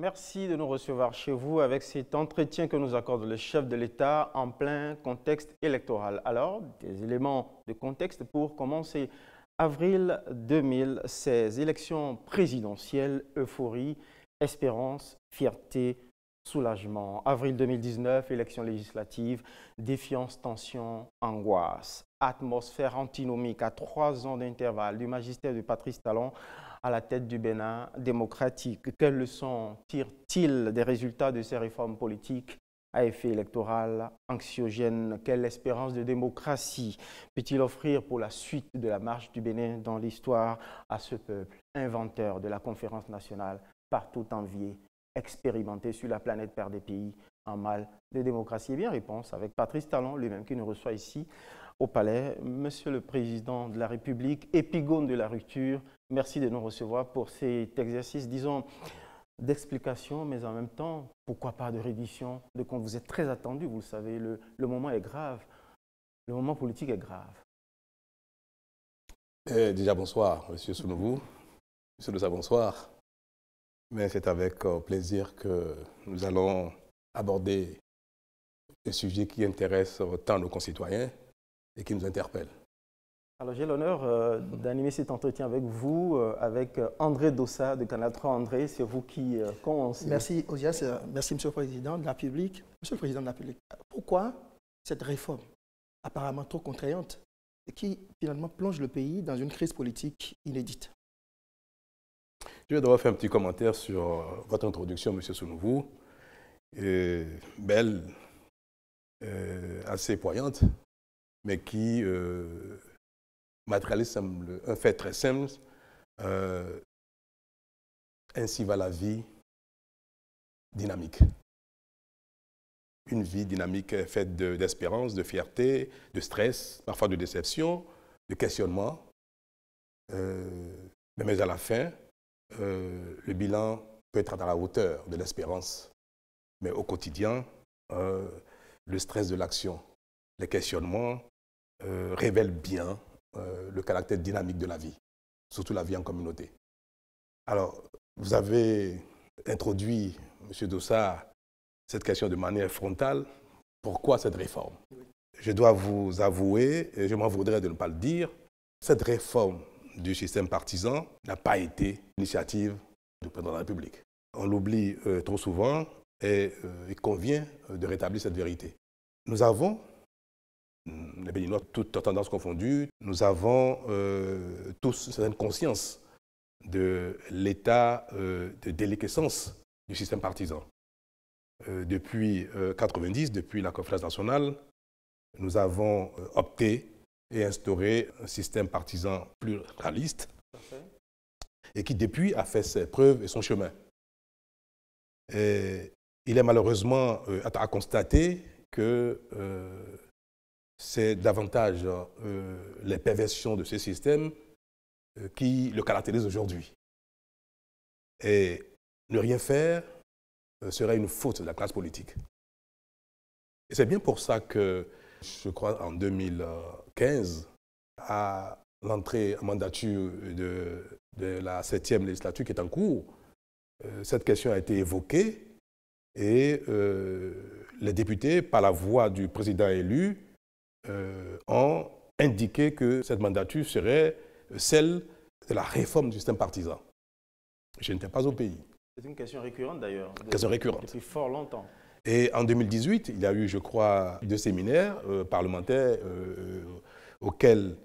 Merci de nous recevoir chez vous avec cet entretien que nous accorde le chef de l'État en plein contexte électoral. Alors, des éléments de contexte pour commencer. Avril 2016, élection présidentielle, euphorie, espérance, fierté, soulagement. Avril 2019, élection législative, défiance, tension, angoisse. Atmosphère antinomique à trois ans d'intervalle du magistère de Patrice Talon à la tête du Bénin démocratique. Quelles leçons tire-t-il des résultats de ces réformes politiques à effet électoral anxiogène Quelle espérance de démocratie peut-il offrir pour la suite de la marche du Bénin dans l'histoire à ce peuple, inventeur de la conférence nationale, partout envié, expérimenté sur la planète par des pays en mal de démocratie Et eh bien, réponse avec Patrice Talon, lui-même qui nous reçoit ici au Palais. Monsieur le Président de la République, épigone de la rupture, Merci de nous recevoir pour cet exercice, disons, d'explication, mais en même temps, pourquoi pas de reddition, de quand Vous êtes très attendu, vous le savez, le, moment est grave, le moment politique est grave. Eh, déjà, bonsoir, monsieur Sounoubou. Monsieur Doussa, bonsoir. Mais c'est avec euh, plaisir que nous allons aborder un sujet qui intéresse tant nos concitoyens et qui nous interpelle. Alors j'ai l'honneur euh, d'animer cet entretien avec vous, euh, avec euh, André Dossa de Canal 3. André, c'est vous qui commencez. Merci, Ozias. Merci, Monsieur le Président de la publique. Monsieur le Président de la publique, pourquoi cette réforme apparemment trop contraignante qui finalement plonge le pays dans une crise politique inédite Je vais d'abord faire un petit commentaire sur votre introduction, Monsieur Sounouvou. belle, assez poignante, mais qui matérialisme, un fait très simple, euh, ainsi va la vie dynamique. Une vie dynamique faite d'espérance, de, fierté, de stress, parfois de déception, de questionnement. Euh, mais à la fin, euh, le bilan peut être à la hauteur de l'espérance. Mais au quotidien, le stress de l'action, les questionnements révèlent bien euh, le caractère dynamique de la vie, surtout la vie en communauté. Alors, vous avez introduit, M. Dossard, cette question de manière frontale. Pourquoi cette réforme Je dois vous avouer, et je m'en voudrais de ne pas le dire, cette réforme du système partisan n'a pas été l'initiative du président de la République. On l'oublie euh, trop souvent et euh, il convient de rétablir cette vérité. Nous avons Mm, les Béninois, toutes tendances confondues, nous avons euh, tous une certaine conscience de l'état euh, de déliquescence du système partisan. Euh, depuis 1990, depuis la conférence nationale, nous avons opté et instauré un système partisan pluraliste et qui, depuis, a fait ses preuves et son chemin. Et il est malheureusement à constater que c'est davantage euh, les perversions de ce système euh, qui le caractérisent aujourd'hui. Et ne rien faire euh, serait une faute de la classe politique. Et c'est bien pour ça que, je crois, en 2015, à l'entrée en mandature de, de la septième législature qui est en cours, cette question a été évoquée et les députés, par la voix du président élu, euh, ont indiqué que cette mandature serait celle de la réforme du système partisan. Je n'étais pas au pays. C'est une question récurrente d'ailleurs. Question récurrente. Depuis fort longtemps. Et en 2018, il y a eu, je crois, deux séminaires euh, parlementaires euh, auxquels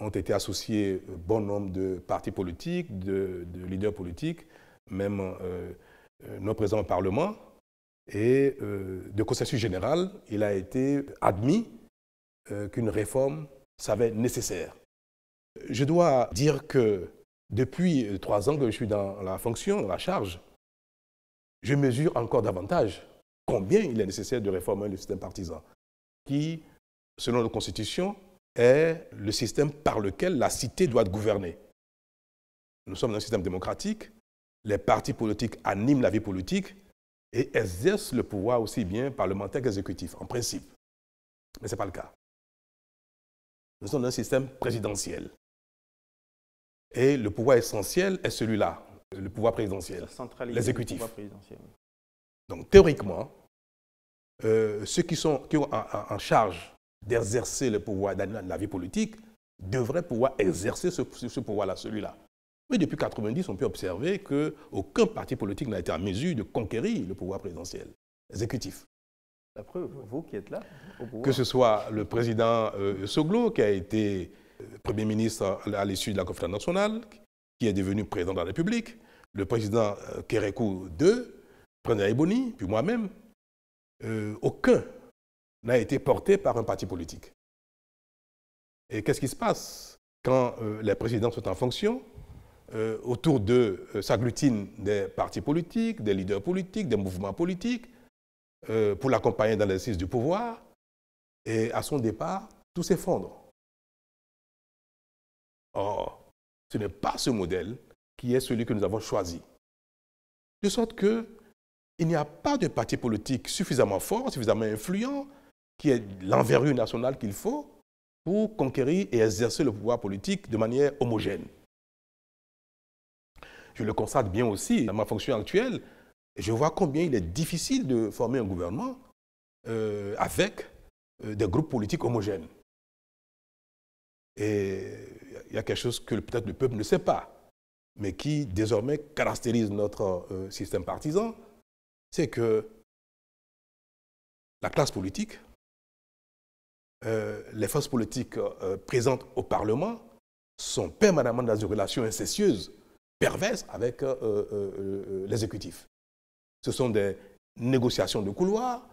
ont été associés bon nombre de partis politiques, de, de leaders politiques, même nos présents au Parlement. Et euh, de consensus général, il a été admis euh, qu'une réforme s'avait nécessaire. Je dois dire que depuis euh, trois ans que je suis dans la fonction, dans la charge, je mesure encore davantage combien il est nécessaire de réformer le système partisan, qui, selon la Constitution, est le système par lequel la cité doit gouverner. Nous sommes dans un système démocratique, les partis politiques animent la vie politique, et exerce le pouvoir aussi bien parlementaire qu'exécutif, en principe. Mais ce n'est pas le cas. Nous sommes dans un système présidentiel. Et le pouvoir essentiel est celui-là, le pouvoir présidentiel, l'exécutif. Donc théoriquement, euh, ceux qui sont ont en, charge d'exercer le pouvoir dans la vie politique devraient pouvoir exercer ce pouvoir-là, celui-là. Mais depuis 1990, on peut observer qu'aucun parti politique n'a été en mesure de conquérir le pouvoir présidentiel exécutif. La preuve, vous qui êtes là. Au que ce soit le président euh, Soglo, qui a été euh, Premier ministre à l'issue de la conférence nationale, qui est devenu président de la République, le président euh, Kérékou II, président Eboni, puis moi-même, aucun n'a été porté par un parti politique. Et qu'est-ce qui se passe quand les présidents sont en fonction euh, autour de, euh, s'agglutinent des partis politiques, des leaders politiques, des mouvements politiques, euh, pour l'accompagner dans l'exercice du pouvoir. Et à son départ, tout s'effondre. Or, ce n'est pas ce modèle qui est celui que nous avons choisi. De sorte qu'il n'y a pas de parti politique suffisamment fort, suffisamment influent, qui est l'envergure nationale qu'il faut pour conquérir et exercer le pouvoir politique de manière homogène. Je le constate bien aussi dans ma fonction actuelle. Je vois combien il est difficile de former un gouvernement euh, avec euh, des groupes politiques homogènes. Et il y a quelque chose que peut-être le peuple ne sait pas, mais qui désormais caractérise notre euh, système partisan, c'est que la classe politique, les forces politiques présentes au Parlement sont permanemment dans une relation incestueuse perverse avec euh, euh, euh, l'exécutif. Ce sont des négociations de couloir,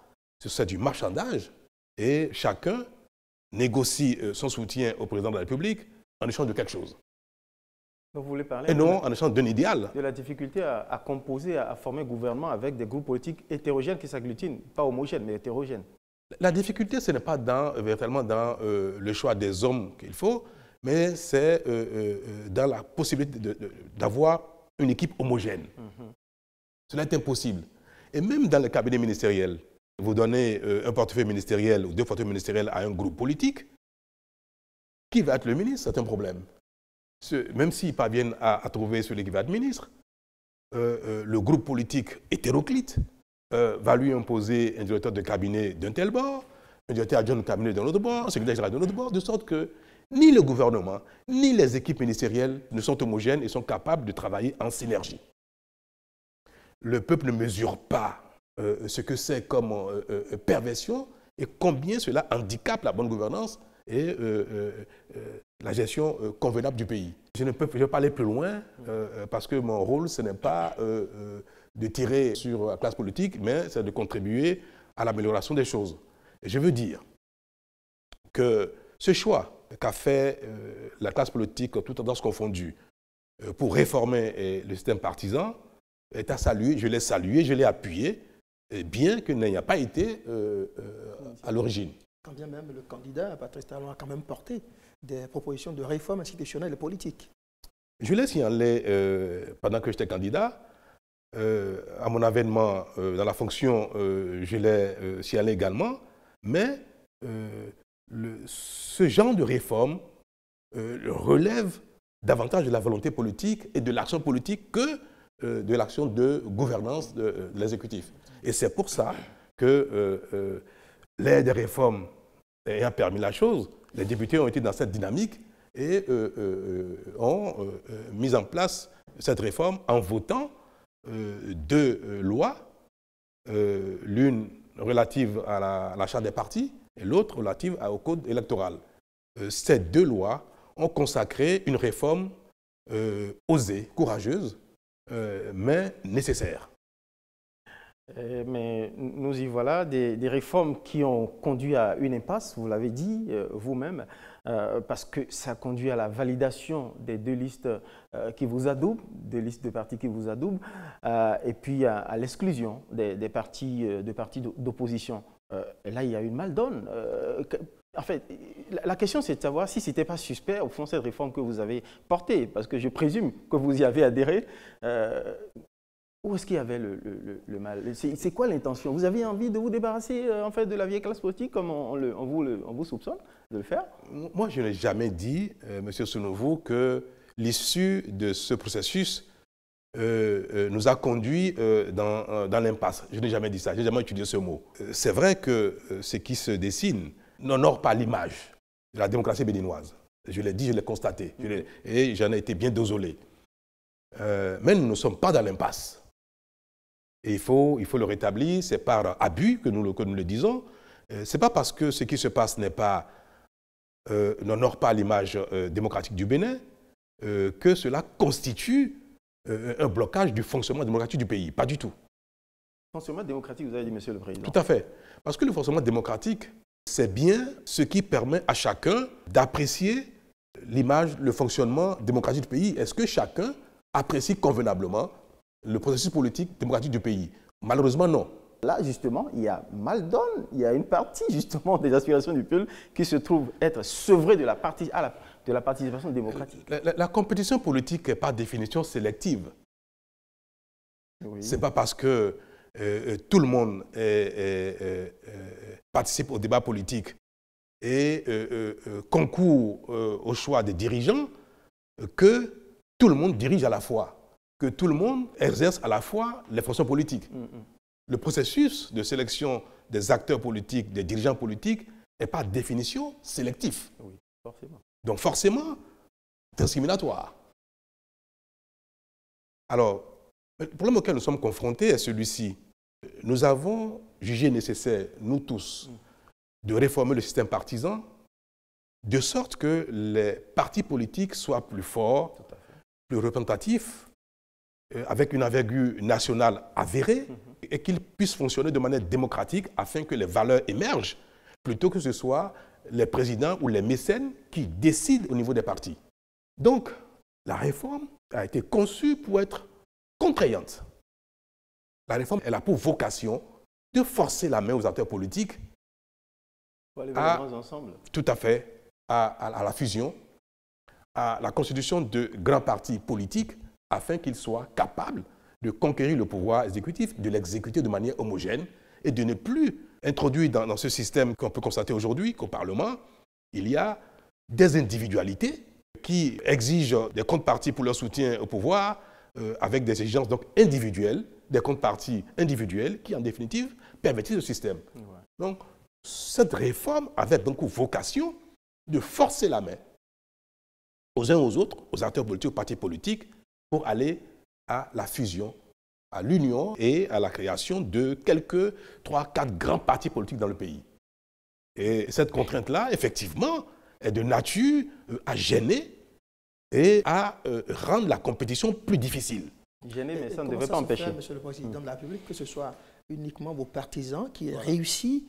ce sont du marchandage, et chacun négocie son soutien au président de la République en échange de quelque chose. vous voulez parler Et non, en échange d'un idéal. De la difficulté à, composer, à, former un gouvernement avec des groupes politiques hétérogènes qui s'agglutinent, pas homogènes, mais hétérogènes. La difficulté, ce n'est pas dans, véritablement dans le choix des hommes qu'il faut, mais c'est euh, euh, euh, dans la possibilité d'avoir une équipe homogène. Mm-hmm. Cela est impossible. Et même dans le cabinet ministériel, vous donnez un portefeuille ministériel ou deux portefeuilles ministériels à un groupe politique, qui va être le ministre, c'est un problème. Même s'ils parviennent à, trouver celui qui va être ministre, le groupe politique hétéroclite va lui imposer un directeur de cabinet d'un tel bord, un directeur adjoint de cabinet d'un autre bord, un secrétaire général d'un autre bord, de sorte que ni le gouvernement, ni les équipes ministérielles ne sont homogènes et sont capables de travailler en synergie. Le peuple ne mesure pas euh, ce que c'est comme euh, euh, perversion et combien cela handicape la bonne gouvernance et la gestion convenable du pays. Je ne peux pas aller plus loin parce que mon rôle, ce n'est pas de tirer sur la classe politique, mais c'est de contribuer à l'amélioration des choses. je veux dire que ce choix qu'a fait euh, la classe politique, toutes tendance confondue, euh, pour réformer euh, le système partisan, est à saluer, je l'ai salué, je l'ai appuyé, bien bien que ait pas été à l'origine. Quand bien même le candidat, Patrice Talon, a quand même porté des propositions de réforme institutionnelle et politique. Je l'ai signalé pendant que j'étais candidat. à mon avènement dans la fonction, je l'ai signalé également. Mais ce genre de réforme euh, relève davantage de la volonté politique et de l'action politique que euh, de l'action de gouvernance euh, de, l'exécutif. Et c'est pour ça que l'aide des réformes ayant permis la chose, les députés ont été dans cette dynamique et ont mis en place cette réforme en votant deux lois, l'une relative à la, à la charte des partis et l'autre relative au code électoral. Euh, ces deux lois ont consacré une réforme euh, osée, courageuse, euh, mais nécessaire. Mais nous y voilà, des, réformes qui ont conduit à une impasse, vous l'avez dit vous-même, parce que ça conduit à la validation des deux listes qui vous adoubent, des listes de partis qui vous adoubent, et puis à, l'exclusion des, partis d'opposition. Euh, là, il y a une maldonne. Euh, en fait, la question, c'est de savoir si ce n'était pas suspect, au fond, cette réforme que vous avez portée, parce que je présume que vous y avez adhéré. Euh, où est-ce qu'il y avait le, mal C'est quoi l'intention Vous avez envie de vous débarrasser en fait, de la vieille classe politique, comme on, vous, soupçonne de le faire Moi, je n'ai jamais dit, Monsieur M. que l'issue de ce processus euh, euh, nous a conduit euh, dans, dans l'impasse. Je n'ai jamais dit ça, je n'ai jamais étudié ce mot. C'est vrai que ce qui se dessine n'honore pas l'image de la démocratie béninoise. Je l'ai dit, je l'ai constaté, et j'en ai été bien désolé. mais nous ne sommes pas dans l'impasse. Et il faut, il faut le rétablir, c'est par abus que nous, nous le disons. Ce n'est pas parce que ce qui se passe n'est pas, n'honore pas l'image démocratique du Bénin que cela constitue euh, un blocage du fonctionnement démocratique du pays. Pas du tout. Fonctionnement démocratique, vous avez dit, monsieur le président. Tout à fait. Parce que le fonctionnement démocratique, c'est bien ce qui permet à chacun d'apprécier l'image, le fonctionnement démocratique du pays. Est-ce que chacun apprécie convenablement le processus politique démocratique du pays Malheureusement, non. Là, justement, il y a mal il y a une partie, justement, des aspirations du peuple qui se trouve être sevrée de la partie à la de la participation démocratique. La, compétition politique est par définition sélective. Ce n'est pas parce que euh, euh, tout le monde euh, participe au débat politique et concourt au choix des dirigeants que tout le monde dirige à la fois, que tout le monde exerce à la fois les fonctions politiques. Mm, mm. Le processus de sélection des acteurs politiques, des dirigeants politiques, est par définition sélectif. Oui, forcément. Donc forcément, discriminatoire. Alors, le problème auquel nous sommes confrontés est celui-ci. Nous avons jugé nécessaire, nous tous, de réformer le système partisan de sorte que les partis politiques soient plus forts, plus représentatifs, euh, avec une envergure nationale avérée, mhm. et qu'ils puissent fonctionner de manière démocratique afin que les valeurs émergent, plutôt que ce soit les présidents ou les mécènes qui décident au niveau des partis. Donc, la réforme a été conçue pour être contraignante. La réforme, elle a pour vocation de forcer la main aux acteurs politiques ensemble. Tout à fait, à, la fusion, à la constitution de grands partis politiques afin qu'ils soient capables de conquérir le pouvoir exécutif, de l'exécuter de manière homogène et de ne plus introduit dans, ce système qu'on peut constater aujourd'hui qu'au Parlement, il y a des individualités qui exigent des contreparties pour leur soutien au pouvoir, euh, avec des exigences individuelles, des contreparties individuelles qui, en définitive, permettent le système. Donc, cette réforme avait donc vocation de forcer la main aux uns aux autres, aux acteurs politiques, aux partis politiques, pour aller à la fusion à l'union et à la création de quelques trois, quatre grands partis politiques dans le pays. Et cette contrainte-là, effectivement, est de nature euh, à gêner et à euh, rendre la compétition plus difficile. Gêner, mais ça ne devrait pas empêcher. Monsieur le Président hmm. de la République, que ce soit uniquement vos partisans qui aient réussissent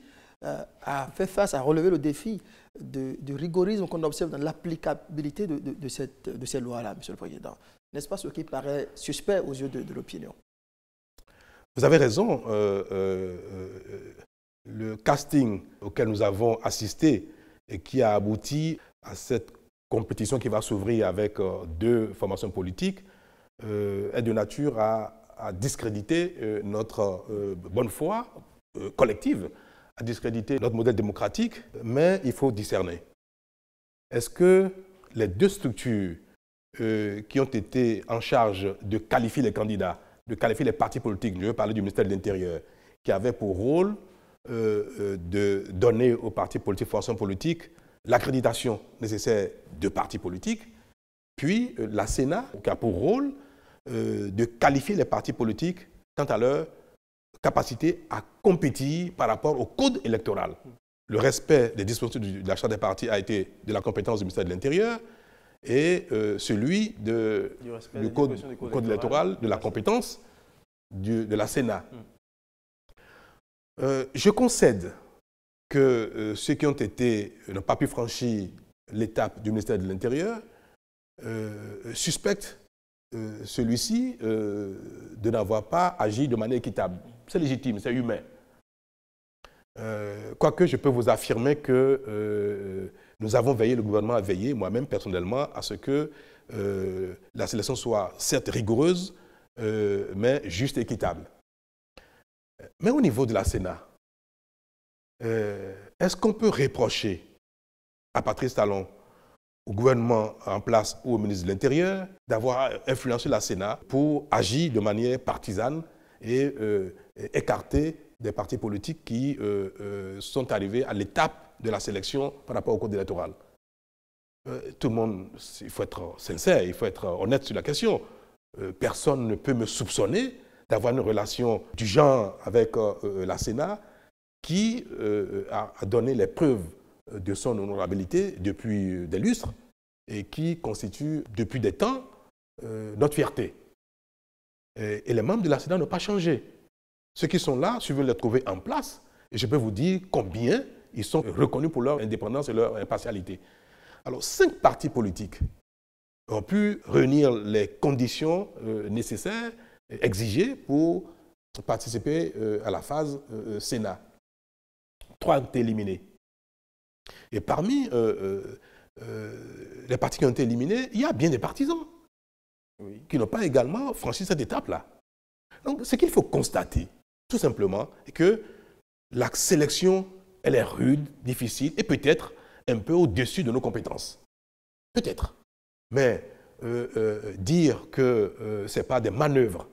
euh, à faire face, à relever le défi de, rigorisme qu'on observe dans l'applicabilité de, de, cette, de ces lois-là, Monsieur le Président. N'est-ce pas ce qui paraît suspect aux yeux de l'opinion vous avez raison, euh, euh, euh, le casting auquel nous avons assisté et qui a abouti à cette compétition qui va s'ouvrir avec deux formations politiques est de nature à, à discréditer notre bonne foi collective, à discréditer notre modèle démocratique, mais il faut discerner. Est-ce que les deux structures qui ont été en charge de qualifier les candidats de qualifier les partis politiques, je veux parler du ministère de l'Intérieur, qui avait pour rôle euh, euh, de donner aux partis politiques, forces politiques, l'accréditation nécessaire de partis politiques, puis euh, la Sénat, qui a pour rôle de qualifier les partis politiques quant à leur capacité à compétir par rapport au code électoral. Le respect des dispositions de l'achat des partis a été de la compétence du ministère de l'Intérieur, et euh, celui du, code, électoral, de la compétence de la Sénat. Mm. Euh, je concède que euh, ceux qui ont été n'ont pas pu franchir l'étape du ministère de l'Intérieur suspectent celui-ci de n'avoir pas agi de manière équitable. C'est légitime, c'est humain. Quoique je peux vous affirmer que nous avons veillé, le gouvernement a veillé, moi-même personnellement, à ce que euh, la sélection soit certes rigoureuse, euh, mais juste et équitable. Mais au niveau de la Sénat, euh, est-ce qu'on peut reprocher à Patrice Talon, au gouvernement en place ou au ministre de l'Intérieur, d'avoir influencé la Sénat pour agir de manière partisane et écarter des partis politiques qui sont arrivés à l'étape de la sélection par rapport au code électoral. Euh, tout le monde, il faut être sincère, il faut être honnête sur la question. Euh, personne ne peut me soupçonner d'avoir une relation du genre avec euh, la Sénat qui a, donné les preuves de son honorabilité depuis des lustres et qui constitue depuis des temps notre fierté. Et, et, les membres de la Sénat n'ont pas changé. Ceux qui sont là, si vous les trouver en place, je peux vous dire combien ils sont reconnus pour leur indépendance et leur impartialité. Alors, cinq partis politiques ont pu réunir les conditions euh, nécessaires, exigées pour participer euh, à la phase euh, Sénat. Trois ont été éliminés. Et parmi les partis qui ont été éliminés, il y a bien des partisans qui n'ont pas également franchi cette étape-là. Donc, ce qu'il faut constater, tout simplement, est que la sélection elle est rude, difficile et peut-être un peu au-dessus de nos compétences. Peut-être. Mais euh, euh, dire que euh, ce n'est pas des manœuvres,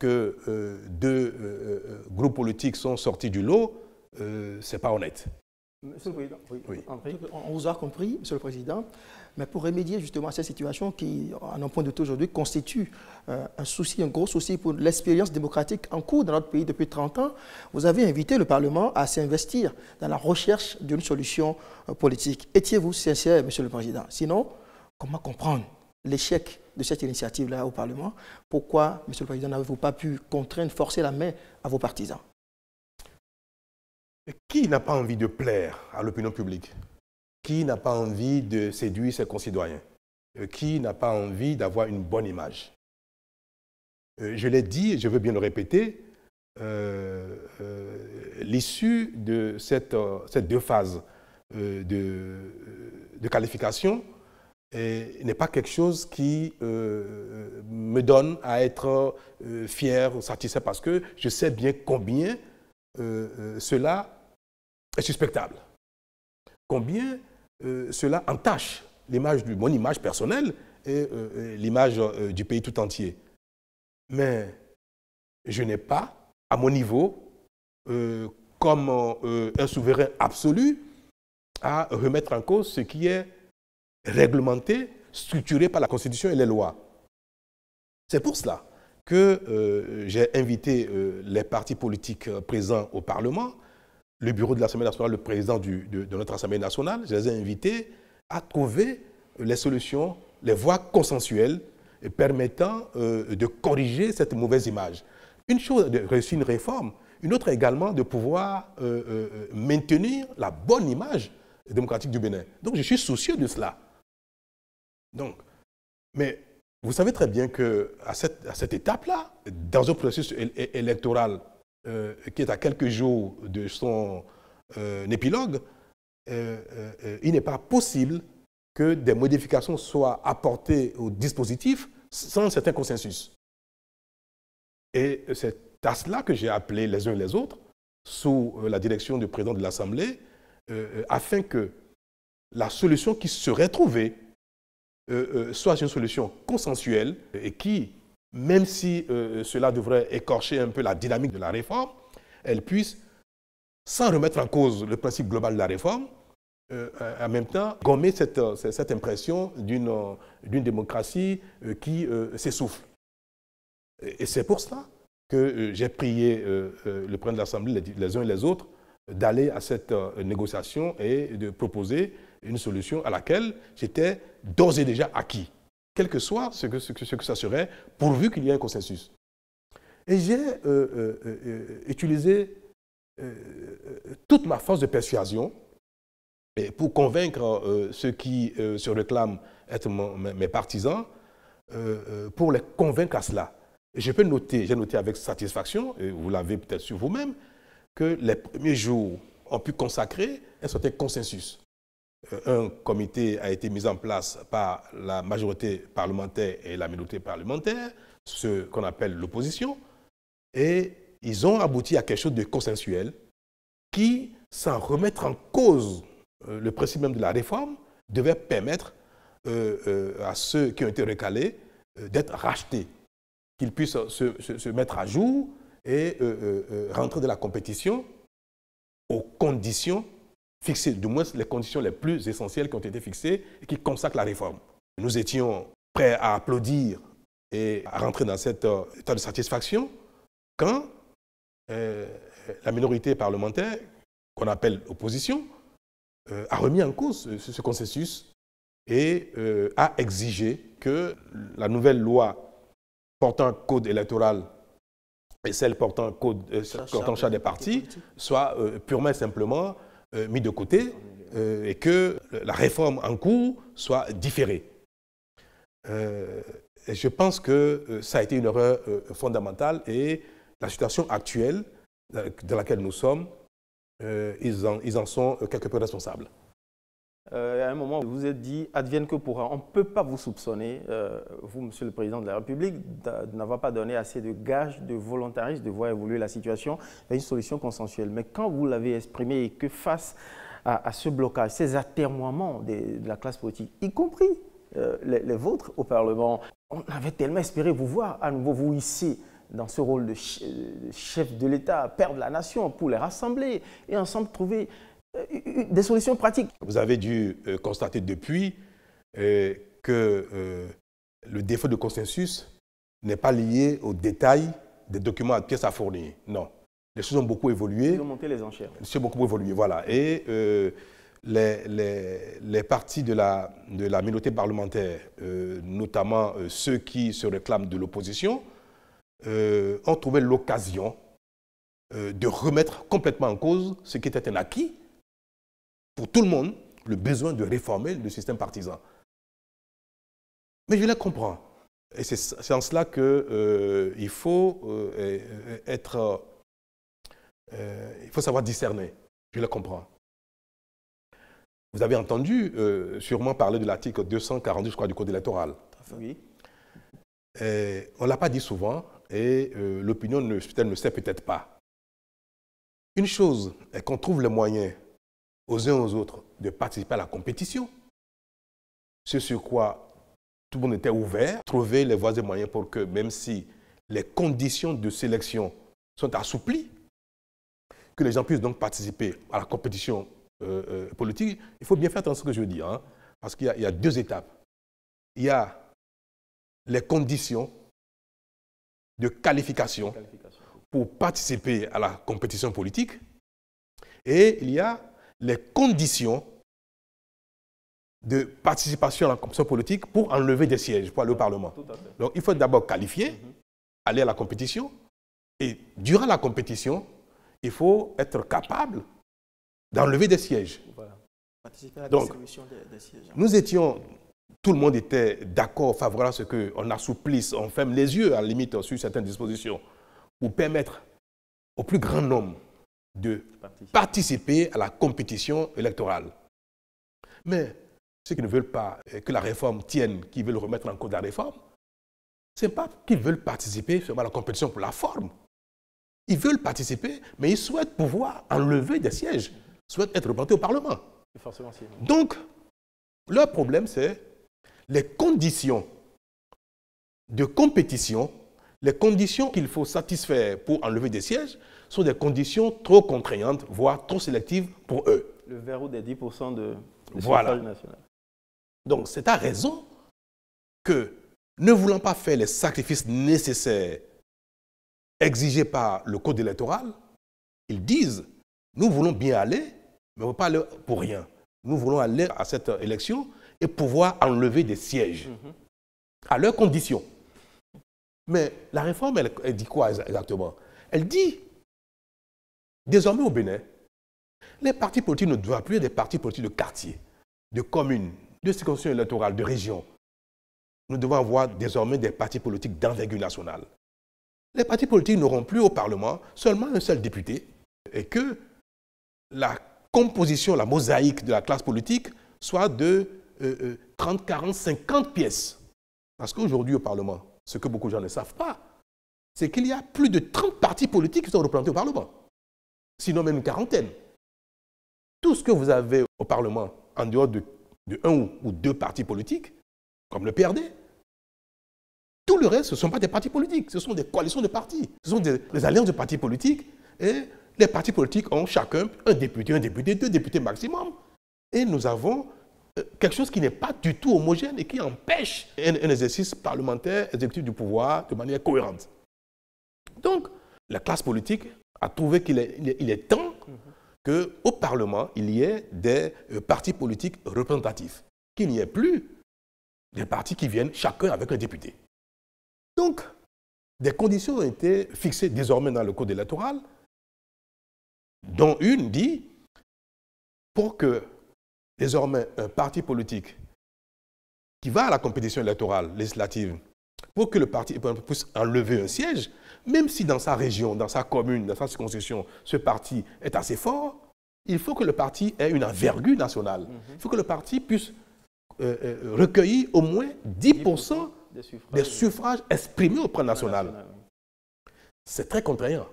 que deux groupes politiques sont sortis du lot, ce n'est pas honnête. Monsieur le Président, On vous a compris, Monsieur le Président. Mais pour remédier justement à cette situation qui, à un point de vue aujourd'hui, constitue euh, un souci, un gros souci pour l'expérience démocratique en cours dans notre pays depuis 30 ans, vous avez invité le Parlement à s'investir dans la recherche d'une solution euh, politique. Étiez-vous sincère, Monsieur le Président Sinon, comment comprendre l'échec de cette initiative-là au Parlement Pourquoi, Monsieur le Président, n'avez-vous pas pu contraindre, forcer la main à vos partisans Qui n'a pas envie de plaire à l'opinion publique qui n'a pas envie de séduire ses concitoyens euh, Qui n'a pas envie d'avoir une bonne image euh, Je l'ai dit, je veux bien le répéter, euh, l'issue de cette, ces deux phases de, qualification n'est pas quelque chose qui me donne à être fier ou satisfait parce que je sais bien combien cela est suspectable. Combien euh, cela entache l'image mon image personnelle et euh, euh, l'image du pays tout entier. Mais je n'ai pas, à mon niveau, comme un souverain absolu, à remettre en cause ce qui est réglementé, structuré par la Constitution et les lois. C'est pour cela que j'ai invité les partis politiques présents au Parlement le bureau de l'Assemblée nationale, le président de, notre Assemblée nationale, je les ai invités à trouver les solutions, les voies consensuelles permettant euh, de corriger cette mauvaise image. Une chose de réussir une réforme, une autre également de pouvoir euh, euh, maintenir la bonne image démocratique du Bénin. Donc je suis soucieux de cela. Donc, mais vous savez très bien qu'à à cette étape-là, dans un processus électoral euh, qui est à quelques jours de son euh, épilogue, euh, il n'est pas possible que des modifications soient apportées au dispositif sans certain consensus. Et c'est à cela que j'ai appelé les uns et les autres, sous la direction du président de l'Assemblée, afin que la solution qui serait trouvée soit une solution consensuelle et qui même si euh, euh, cela devrait écorcher un peu la dynamique de la réforme, elle puisse, sans remettre en cause le principe global de la réforme, euh, en même temps gommer cette, cette impression d'une démocratie qui s'essouffle. Et c'est pour cela que j'ai prié le président de l'Assemblée, les uns et les autres, d'aller à cette négociation et de proposer une solution à laquelle j'étais d'ores et déjà acquis quel que soit ce que, ce que, ça serait, pourvu qu'il y ait un consensus. Et j'ai euh, euh, euh, utilisé toute ma force de persuasion pour convaincre ceux qui se réclament être mes, partisans, pour les convaincre à cela. Et je peux noter, j'ai noté avec satisfaction, et vous l'avez peut-être sur vous-même, que les premiers jours ont pu consacrer un certain consensus. Euh, un comité a été mis en place par la majorité parlementaire et la minorité parlementaire, ce qu'on appelle l'opposition, et ils ont abouti à quelque chose de consensuel qui, sans remettre en cause euh, le principe même de la réforme, devait permettre euh, à ceux qui ont été recalés d'être rachetés, qu'ils puissent se, mettre à jour et rentrer dans la compétition aux conditions fixer du moins les conditions les plus essentielles qui ont été fixées et qui consacrent la réforme. Nous étions prêts à applaudir et à rentrer dans cet euh, état de satisfaction quand euh, la minorité parlementaire, qu'on appelle opposition, euh, a remis en cause ce, consensus et a exigé que la nouvelle loi portant code électoral et celle portant code, portant chat des partis soit purement et simplement euh, mis de côté euh, et que la réforme en cours soit différée. Euh, je pense que ça a été une erreur fondamentale et la situation actuelle dans laquelle nous sommes, ils en sont quelque peu responsables. Euh, à un moment, vous vous êtes dit, advienne que pourra. On ne peut pas vous soupçonner, euh, vous, monsieur le président de la République, de n'avoir pas donné assez de gages de volontarisme de voir évoluer la situation vers une solution consensuelle. Mais quand vous l'avez exprimé et que face à, ce blocage, ces atermoiements de, de la classe politique, y compris euh, les, les, vôtres au Parlement, on avait tellement espéré vous voir à nouveau, vous ici, dans ce rôle de chef de l'État, père de la nation, pour les rassembler et ensemble trouver euh, euh, des solutions pratiques. Vous avez dû euh, constater depuis que le défaut de consensus n'est pas lié au détail des documents à pièces à fournir. Non. Les choses ont beaucoup évolué. Ils ont monté les enchères. Les choses ont beaucoup évolué, voilà. Et les, partis de la, de la minorité parlementaire, notamment ceux qui se réclament de l'opposition, ont trouvé l'occasion de remettre complètement en cause ce qui était un acquis pour tout le monde, le besoin de réformer le système partisan. Mais je la comprends. Et c'est en cela qu'il euh, faut euh, être... Euh, il faut savoir discerner. Je la comprends. Vous avez entendu sûrement parler de l'article 242, je crois, du Code électoral. on ne l'a pas dit souvent et l'opinion ne, ne sait peut-être pas. Une chose est qu'on trouve les moyens aux uns aux autres de participer à la compétition. C'est sur quoi tout le monde était ouvert, trouver les voies et moyens pour que, même si les conditions de sélection sont assouplies, que les gens puissent donc participer à la compétition euh, euh, politique. Il faut bien faire attention à ce que je veux dire, hein, parce qu'il y, a deux étapes. Il y a les conditions de qualification pour participer à la compétition politique, et il y a les conditions de participation à la compétition politique pour enlever des sièges, pour le Parlement. Donc il faut d'abord qualifier, mhm. aller à la compétition, et durant la compétition, il faut être capable d'enlever des sièges. Donc, des sièges. Nous étions, tout le monde était d'accord, favorable à ce qu'on assouplisse, on ferme les yeux à la limite sur certaines dispositions, pour permettre au plus grand nombre de participer à la compétition électorale. Mais ceux qui ne veulent pas euh, que la réforme tienne, qui veulent remettre en cause la réforme, ce n'est pas qu'ils veulent participer seulement à la compétition pour la forme. Ils veulent participer, mais ils souhaitent pouvoir enlever des sièges, souhaitent être représentés au Parlement. Donc, leur problème, c'est les conditions de compétition les conditions qu'il faut satisfaire pour enlever des sièges sont des conditions trop contraignantes, voire trop sélectives pour eux. Le verrou des 10% de, de national. Donc c'est à raison que, ne voulant pas faire les sacrifices nécessaires exigés par le code électoral, ils disent, nous voulons bien aller, mais pas pour rien. Nous voulons aller à cette élection et pouvoir enlever des sièges mhm. à leurs conditions. Mais la réforme, elle, dit quoi exactement Elle dit, désormais au Bénin, les partis politiques ne doivent plus être des partis politiques de quartier, de commune, de circonscription électorale, de région. Nous devons avoir désormais des partis politiques d'envergure nationale. Les partis politiques n'auront plus au Parlement seulement un seul député et que la composition, la mosaïque de la classe politique soit de 30, 40, 50 pièces. Parce qu'aujourd'hui au Parlement, ce que beaucoup de gens ne savent pas, c'est qu'il y a plus de 30 partis politiques qui sont représentés au Parlement, sinon même une quarantaine. Tout ce que vous avez au Parlement, en dehors de, un ou, deux partis politiques, comme le PRD, tout le reste, ce ne sont pas des partis politiques, ce sont des coalitions de partis, ce sont des, des alliances de partis politiques, et les partis politiques ont chacun un député, un député, deux députés maximum. Et nous avons euh, quelque chose qui n'est pas du tout homogène et qui empêche un, exercice parlementaire, exécutif du pouvoir de manière cohérente. Donc, la classe politique a trouvé qu'il est, il est, est, temps mhm. qu'au Parlement, il y ait des euh, partis politiques représentatifs, qu'il n'y ait plus des partis qui viennent chacun avec un député. Donc, des conditions ont été fixées désormais dans le code électoral, dont une dit, pour que désormais un parti politique qui va à la compétition électorale législative pour que le parti puisse enlever un siège, même si dans sa région, dans sa commune, dans sa circonscription, ce parti est assez fort, il faut que le parti ait une envergure nationale. Mhm. Il faut que le parti puisse euh, euh, recueillir au moins 10%, des, suffrages, exprimés au plan national. C'est très contraignant.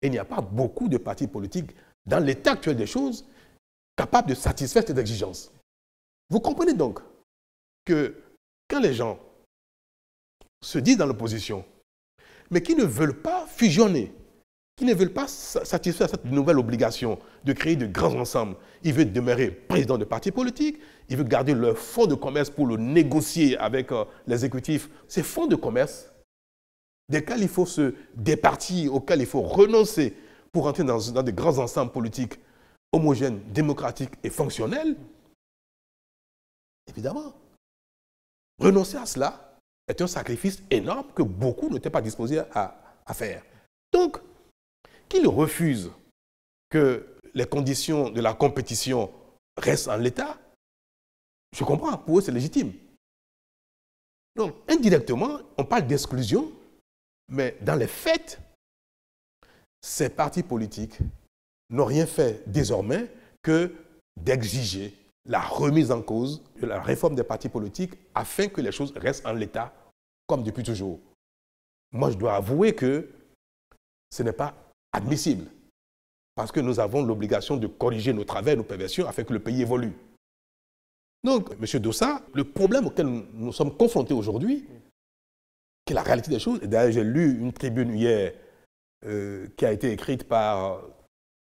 Il n'y a pas beaucoup de partis politiques dans l'état actuel des choses capable de satisfaire cette exigence. Vous comprenez donc que quand les gens se disent dans l'opposition, mais qui ne veulent pas fusionner, qui ne veulent pas satisfaire cette nouvelle obligation de créer de grands ensembles. Ils veulent demeurer président de partis politiques, ils veulent garder leur fonds de commerce pour le négocier avec euh, l'exécutif. Ces fonds de commerce, desquels il faut se départir, auxquels il faut renoncer pour entrer dans, des grands ensembles politiques, homogène, démocratique et fonctionnel, évidemment, renoncer à cela est un sacrifice énorme que beaucoup n'étaient pas disposés à, à faire. Donc, qu'ils refusent que les conditions de la compétition restent en l'état, je comprends, pour eux c'est légitime. Donc, indirectement, on parle d'exclusion, mais dans les faits, ces partis politiques n'ont rien fait désormais que d'exiger la remise en cause de la réforme des partis politiques afin que les choses restent en l'état comme depuis toujours. Moi, je dois avouer que ce n'est pas admissible parce que nous avons l'obligation de corriger nos travers, nos perversions afin que le pays évolue. Donc, M. Dossa, le problème auquel nous sommes confrontés aujourd'hui, qui est la réalité des choses, et d'ailleurs j'ai lu une tribune hier euh, qui a été écrite par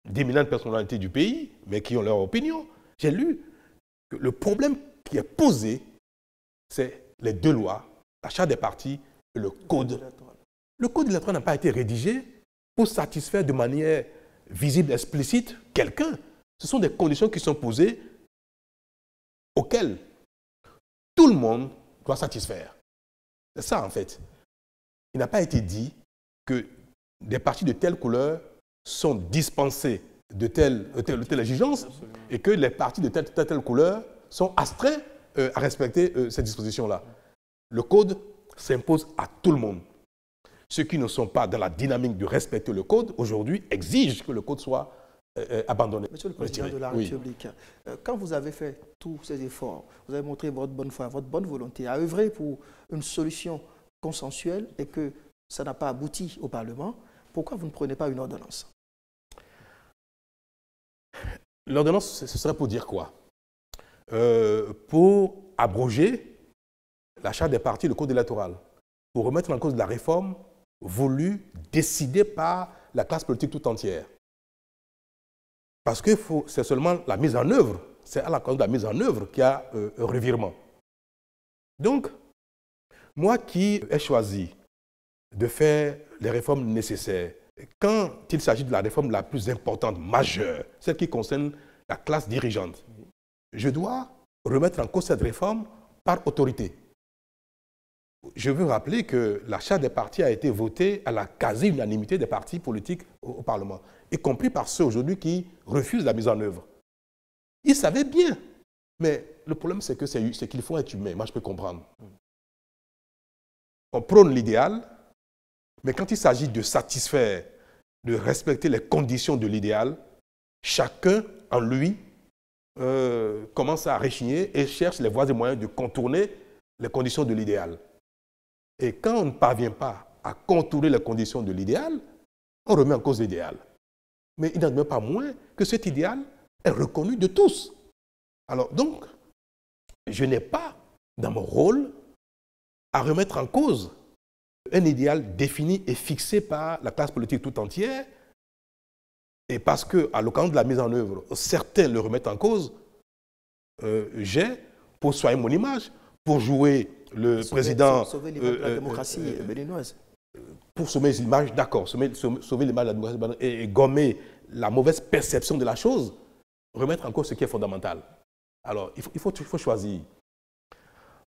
d'éminentes personnalités du pays, mais qui ont leur opinion. J'ai lu que le problème qui est posé, c'est les deux lois, l'achat des partis et le code. Le code de électoral n'a pas été rédigé pour satisfaire de manière visible, explicite quelqu'un. Ce sont des conditions qui sont posées auxquelles tout le monde doit satisfaire. C'est ça en fait. Il n'a pas été dit que des partis de telle couleur sont dispensés de telle exigence et que les partis de telle ou telle, couleur sont astreints euh, à respecter euh, ces cette disposition-là. Le code s'impose à tout le monde. Ceux qui ne sont pas dans la dynamique de respecter le code, aujourd'hui, exigent que le code soit euh, abandonné. Monsieur le Président de la République, quand vous avez fait tous ces efforts, vous avez montré votre bonne foi, votre bonne volonté à œuvrer pour une solution consensuelle et que ça n'a pas abouti au Parlement, pourquoi vous ne prenez pas une ordonnance L'ordonnance, ce serait pour dire quoi euh, Pour abroger l'achat des partis, le code électoral, pour remettre en cause la réforme voulue, décidée par la classe politique tout entière. Parce que c'est seulement la mise en œuvre, c'est à la cause de la mise en œuvre qu'il y a euh, un revirement. Donc, moi qui ai choisi de faire les réformes nécessaires quand il s'agit de la réforme la plus importante, majeure, celle qui concerne la classe dirigeante, je dois remettre en cause cette réforme par autorité. Je veux rappeler que l'achat des partis a été voté à la quasi-unanimité des partis politiques au, Parlement, y compris par ceux aujourd'hui qui refusent la mise en œuvre. Ils savaient bien, mais le problème c'est que ce qu'ils font est humain, moi je peux comprendre. On prône l'idéal, mais quand il s'agit de satisfaire, de respecter les conditions de l'idéal, chacun en lui euh, commence à réchigner et cherche les voies et moyens de contourner les conditions de l'idéal. Et quand on ne parvient pas à contourner les conditions de l'idéal, on remet en cause l'idéal. Mais il n'en demeure pas moins que cet idéal est reconnu de tous. Alors donc, je n'ai pas dans mon rôle à remettre en cause un idéal défini et fixé par la classe politique tout entière, et parce que, à l'occasion de la mise en œuvre, certains le remettent en cause, euh, j'ai, pour soigner mon image, pour jouer le président... président... Sauver la euh, euh, démocratie béninoise. Pour sauver l'image, d'accord, sauver, l'image de la démocratie et, gommer la mauvaise perception de la chose, remettre en cause ce qui est fondamental. Alors, il il faut choisir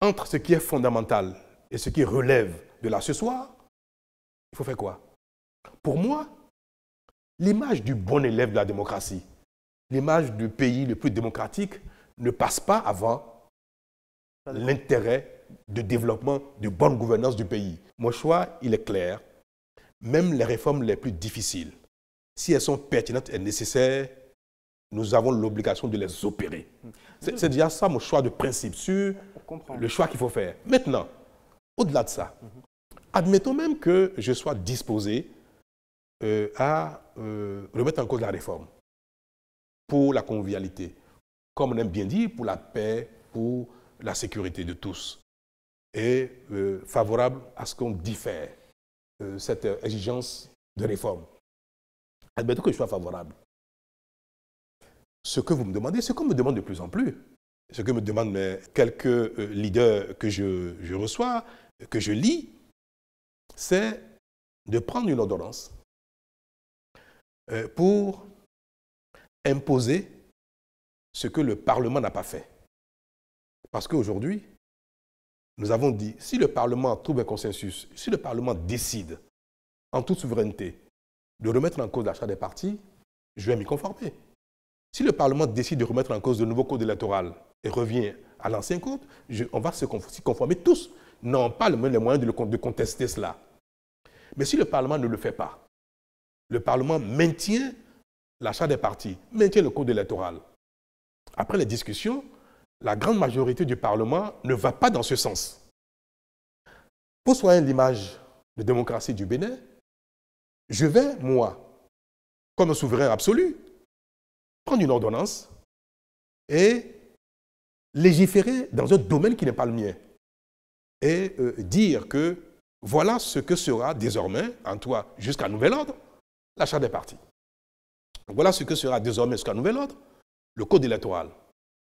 entre ce qui est fondamental et ce qui relève de là ce soir, il faut faire quoi Pour moi, l'image du bon élève de la démocratie, l'image du pays le plus démocratique ne passe pas avant l'intérêt de développement, de bonne gouvernance du pays. Mon choix, il est clair. Même les réformes les plus difficiles, si elles sont pertinentes et nécessaires, nous avons l'obligation de les opérer. C'est déjà ça mon choix de principe sur le choix qu'il faut faire. Maintenant, au-delà de ça, admettons même que je sois disposé euh, à euh, remettre en cause la réforme pour la convivialité, comme on aime bien dire, pour la paix, pour la sécurité de tous, et euh, favorable à ce qu'on diffère cette exigence de réforme. Admettons que je sois favorable. Ce que vous me demandez, ce qu'on me demande de plus en plus, ce que me demandent quelques leaders que je reçois, que je lis, c'est de prendre une ordonnance euh, pour imposer ce que le Parlement n'a pas fait. Parce qu'aujourd'hui, nous avons dit, si le Parlement trouve un consensus, si le Parlement décide en toute souveraineté de remettre en cause l'achat des partis, je vais m'y conformer. Si le Parlement décide de remettre en cause le nouveau code électoral et revient à l'ancien code, on va se conformer, tous n'ont pas les moyens de, le, de contester cela. Mais si le Parlement ne le fait pas, le Parlement maintient l'achat des partis, maintient le code électoral. Après les discussions, la grande majorité du Parlement ne va pas dans ce sens. Pour soigner l'image de démocratie du Bénin, je vais, moi, comme souverain absolu, prendre une ordonnance et légiférer dans un domaine qui n'est pas le mien et euh, dire que voilà ce que sera désormais, en toi, jusqu'à nouvel ordre, la charte des partis. Voilà ce que sera désormais, jusqu'à nouvel ordre, le code électoral.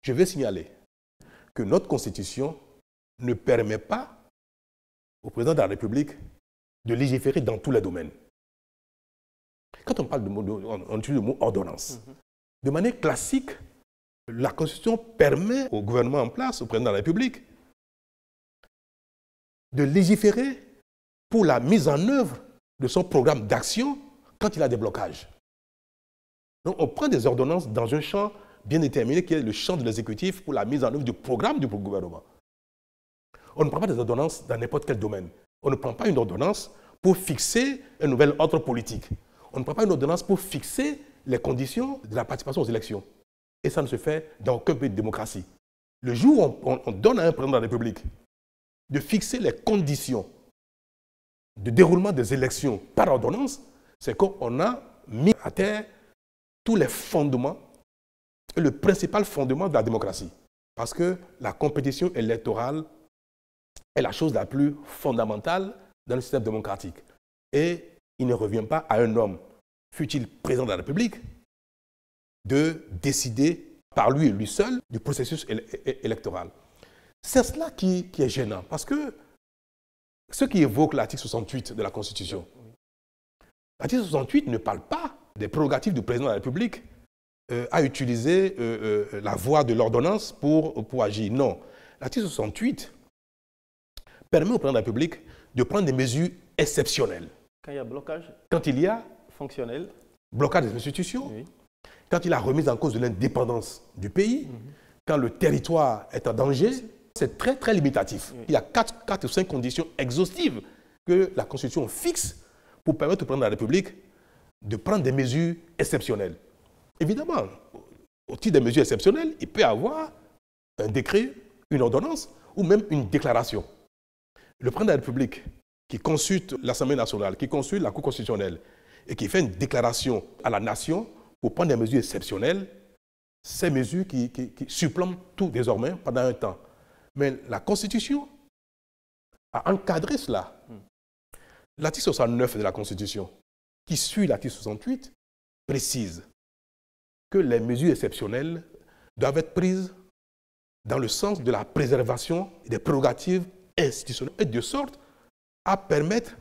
Je vais signaler que notre Constitution ne permet pas au président de la République de légiférer dans tous les domaines. Quand on parle de mot, on, mot ordonnance. Mhm. De manière classique, la Constitution permet au gouvernement en place, au président de la République, de légiférer pour la mise en œuvre de son programme d'action quand il a des blocages. Donc on prend des ordonnances dans un champ bien déterminé qui est le champ de l'exécutif pour la mise en œuvre du programme du gouvernement. On ne prend pas des ordonnances dans n'importe quel domaine. On ne prend pas une ordonnance pour fixer un nouvel ordre politique. On ne prend pas une ordonnance pour fixer les conditions de la participation aux élections. Et ça ne se fait dans aucun pays de démocratie. Le jour où on, donne à un président de la République de fixer les conditions de déroulement des élections par ordonnance, c'est qu'on a mis à terre tous les fondements, le principal fondement de la démocratie. Parce que la compétition électorale est la chose la plus fondamentale dans le système démocratique. Et il ne revient pas à un homme, fut-il président de la République, de décider par lui et lui seul du processus électoral. C'est cela qui, est gênant, parce que ce qui évoque l'article 68 de la Constitution, l'article 68 ne parle pas des prérogatives du président de la République euh, à utiliser euh, euh, la voie de l'ordonnance pour, pour agir. Non. L'article 68 permet au président de la République de prendre des mesures exceptionnelles. Quand il y a blocage Quand il y a Fonctionnel. Blocage des institutions. Quand il a remise en cause de l'indépendance du pays. Mhm. Quand le territoire est en danger c'est très, très limitatif. Il y a quatre ou cinq conditions exhaustives que la Constitution fixe pour permettre au président de la République de prendre des mesures exceptionnelles. Évidemment, au titre des mesures exceptionnelles, il peut y avoir un décret, une ordonnance ou même une déclaration. Le président de la République qui consulte l'Assemblée nationale, qui consulte la Cour constitutionnelle et qui fait une déclaration à la nation pour prendre des mesures exceptionnelles, ces mesures qui, qui, qui supplantent tout désormais pendant un temps. Mais la Constitution a encadré cela. Hmm. L'article 69 de la Constitution, qui suit l'article 68, précise que les mesures exceptionnelles doivent être prises dans le sens de la préservation des prérogatives institutionnelles et de sorte à permettre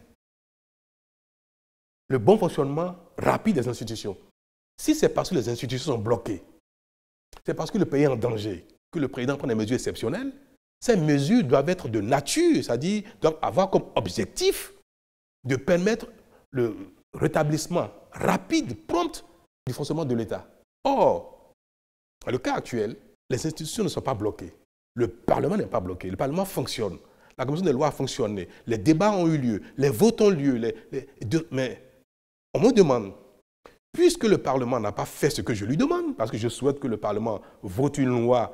le bon fonctionnement rapide des institutions. Si c'est parce que les institutions sont bloquées, c'est parce que le pays est en danger, que le président prend des mesures exceptionnelles, ces mesures doivent être de nature, c'est-à-dire doivent avoir comme objectif de permettre le rétablissement rapide, prompt du fonctionnement de l'État. Or, dans le cas actuel, les institutions ne sont pas bloquées. Le Parlement n'est pas bloqué. Le Parlement fonctionne. La commission des lois a fonctionné. Les débats ont eu lieu. Les votes ont lieu. mais on me demande, puisque le Parlement n'a pas fait ce que je lui demande, parce que je souhaite que le Parlement vote une loi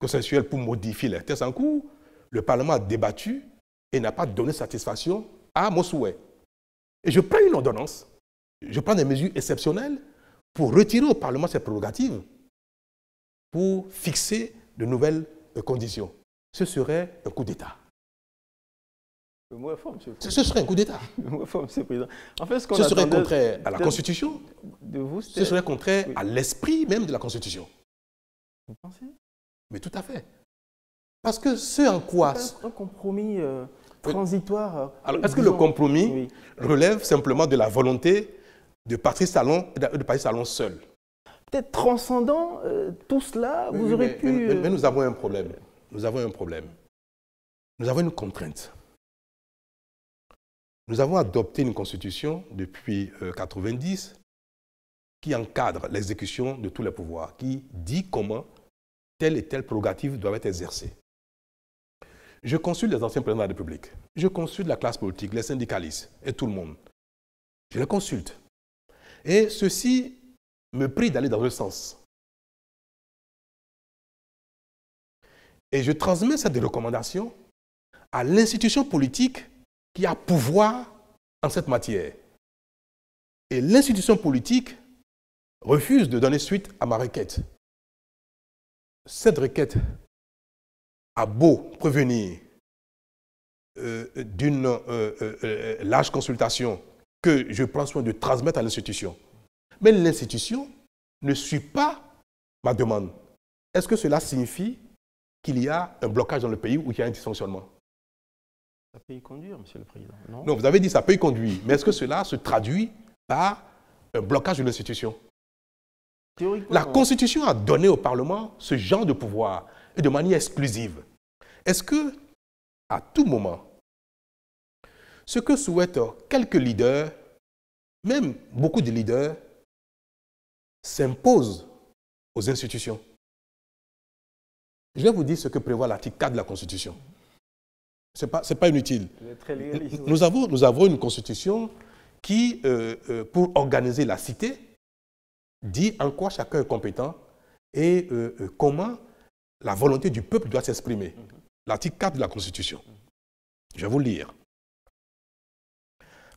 consensuel pour modifier les textes en cours, le Parlement a débattu et n'a pas donné satisfaction à mon souhait. Et je prends une ordonnance, je prends des mesures exceptionnelles pour retirer au Parlement ses prérogatives, pour fixer de nouvelles conditions. Ce serait un coup d'État. Ce serait un coup d'État. En fait, ce, ce serait contraire à la Constitution. ce serait contraire à l'esprit même de la Constitution. Vous pensez mais tout à fait. Parce que ce en quoi... Un, compromis euh, transitoire. Euh, Alors, est-ce que le compromis relève simplement de la volonté de Patrice Salon, de Patrice Salon seul Peut-être transcendant euh, tout cela, vous aurez pu... Mais, nous avons un problème. Nous avons un problème. Nous avons une contrainte. Nous avons adopté une constitution depuis 1990 qui encadre l'exécution de tous les pouvoirs, qui dit comment telle et telle prérogative doivent être exercées. Je consulte les anciens présidents de la République, je consulte la classe politique, les syndicalistes et tout le monde. Je les consulte. Et ceci me prie d'aller dans le sens. Et je transmets cette recommandation à l'institution politique qui a pouvoir en cette matière. Et l'institution politique refuse de donner suite à ma requête cette requête a beau prévenir euh, d'une euh, euh, large consultation que je prends soin de transmettre à l'institution, mais l'institution ne suit pas ma demande. Est-ce que cela signifie qu'il y a un blocage dans le pays ou qu'il y a un dysfonctionnement Ça peut y conduire, Monsieur le Président. Non, non vous avez dit ça peut y conduire, mais est-ce que cela se traduit par un blocage de l'institution la hein. Constitution a donné au Parlement ce genre de pouvoir, et de manière exclusive. Est-ce que, à tout moment, ce que souhaitent quelques leaders, même beaucoup de leaders, s'imposent aux institutions Je vais vous dire ce que prévoit l'article 4 de la Constitution. Ce n'est pas, inutile. nous, avons, une Constitution qui, euh, euh, pour organiser la cité, dit en quoi chacun est compétent et euh, euh, comment la volonté du peuple doit s'exprimer. Mhm. L'article 4 de la Constitution. Je vais vous lire.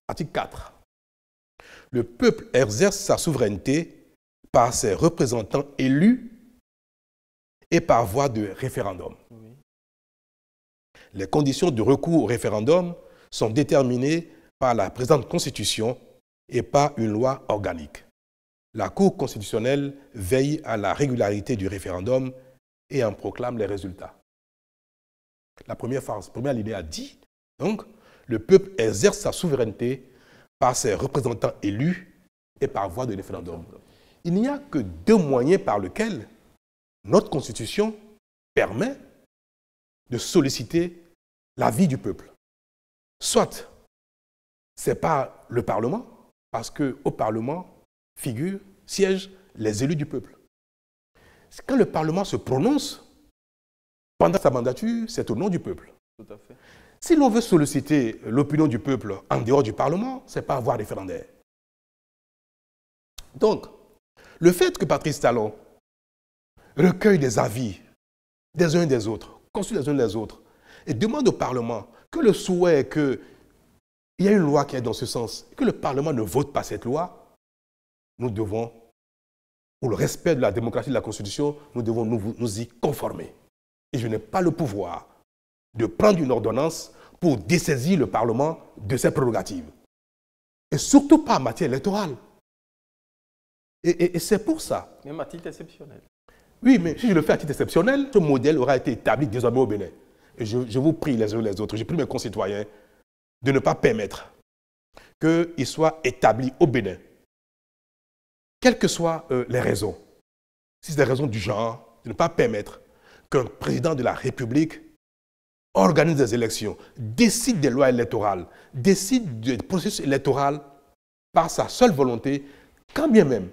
Article 4. Le peuple exerce sa souveraineté par ses représentants élus et par voie de référendum. Les conditions de recours au référendum sont déterminées par la présente Constitution et par une loi organique. La Cour constitutionnelle veille à la régularité du référendum et en proclame les résultats. La première phase, première idée a dit, donc, le peuple exerce sa souveraineté par ses représentants élus et par voie de référendum. Il n'y a que deux moyens par lesquels notre Constitution permet de solliciter l'avis du peuple. Soit c'est par le Parlement, parce qu'au Parlement, Figure, siège les élus du peuple. Quand le Parlement se prononce, pendant sa mandature, c'est au nom du peuple. Si l'on veut solliciter l'opinion du peuple en dehors du Parlement, c'est pas avoir référendaire. Donc, le fait que Patrice Talon recueille des avis des uns et des autres, consulte les uns des autres, et demande au Parlement que le souhait qu'il y ait une loi qui est dans ce sens, que le Parlement ne vote pas cette loi, nous devons, pour le respect de la démocratie et de la Constitution, nous devons nous, y conformer. Et je n'ai pas le pouvoir de prendre une ordonnance pour dessaisir le Parlement de ses prérogatives. Et surtout pas en matière électorale. Et, c'est pour ça. Mais à titre exceptionnel. Oui, mais si je le fais à titre exceptionnel, ce modèle aura été établi désormais au Bénin. Et je, vous prie les uns les autres, je prie mes concitoyens de ne pas permettre qu'il soit établi au Bénin quelles que soient euh, les raisons. Si c'est des raisons du genre, de ne pas permettre qu'un président de la République organise des élections, décide des lois électorales, décide du processus électoral par sa seule volonté, quand bien même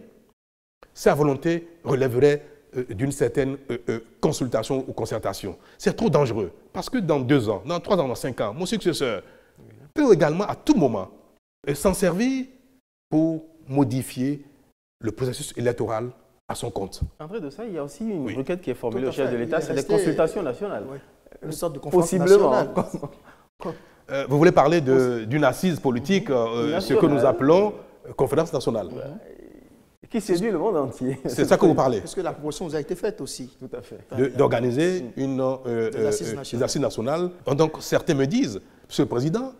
sa volonté relèverait euh, d'une certaine euh, consultation ou concertation. C'est trop dangereux parce que dans deux ans, dans trois ans, dans cinq ans, mon successeur peut également à tout moment s'en servir pour modifier le processus électoral à son compte. En vrai de ça, il y a aussi une requête qui est formulée au chef de l'État, c'est des consultations nationales. Une sorte de conférence nationale. euh, vous voulez parler d'une assise politique, euh, ce que nous appelons euh, conférence nationale. Qui séduit le monde entier. C'est ça que vous parlez. Parce que la proposition vous a été faite aussi. Tout à fait. D'organiser une assise euh, nationale. Donc certains me disent, Monsieur le Président,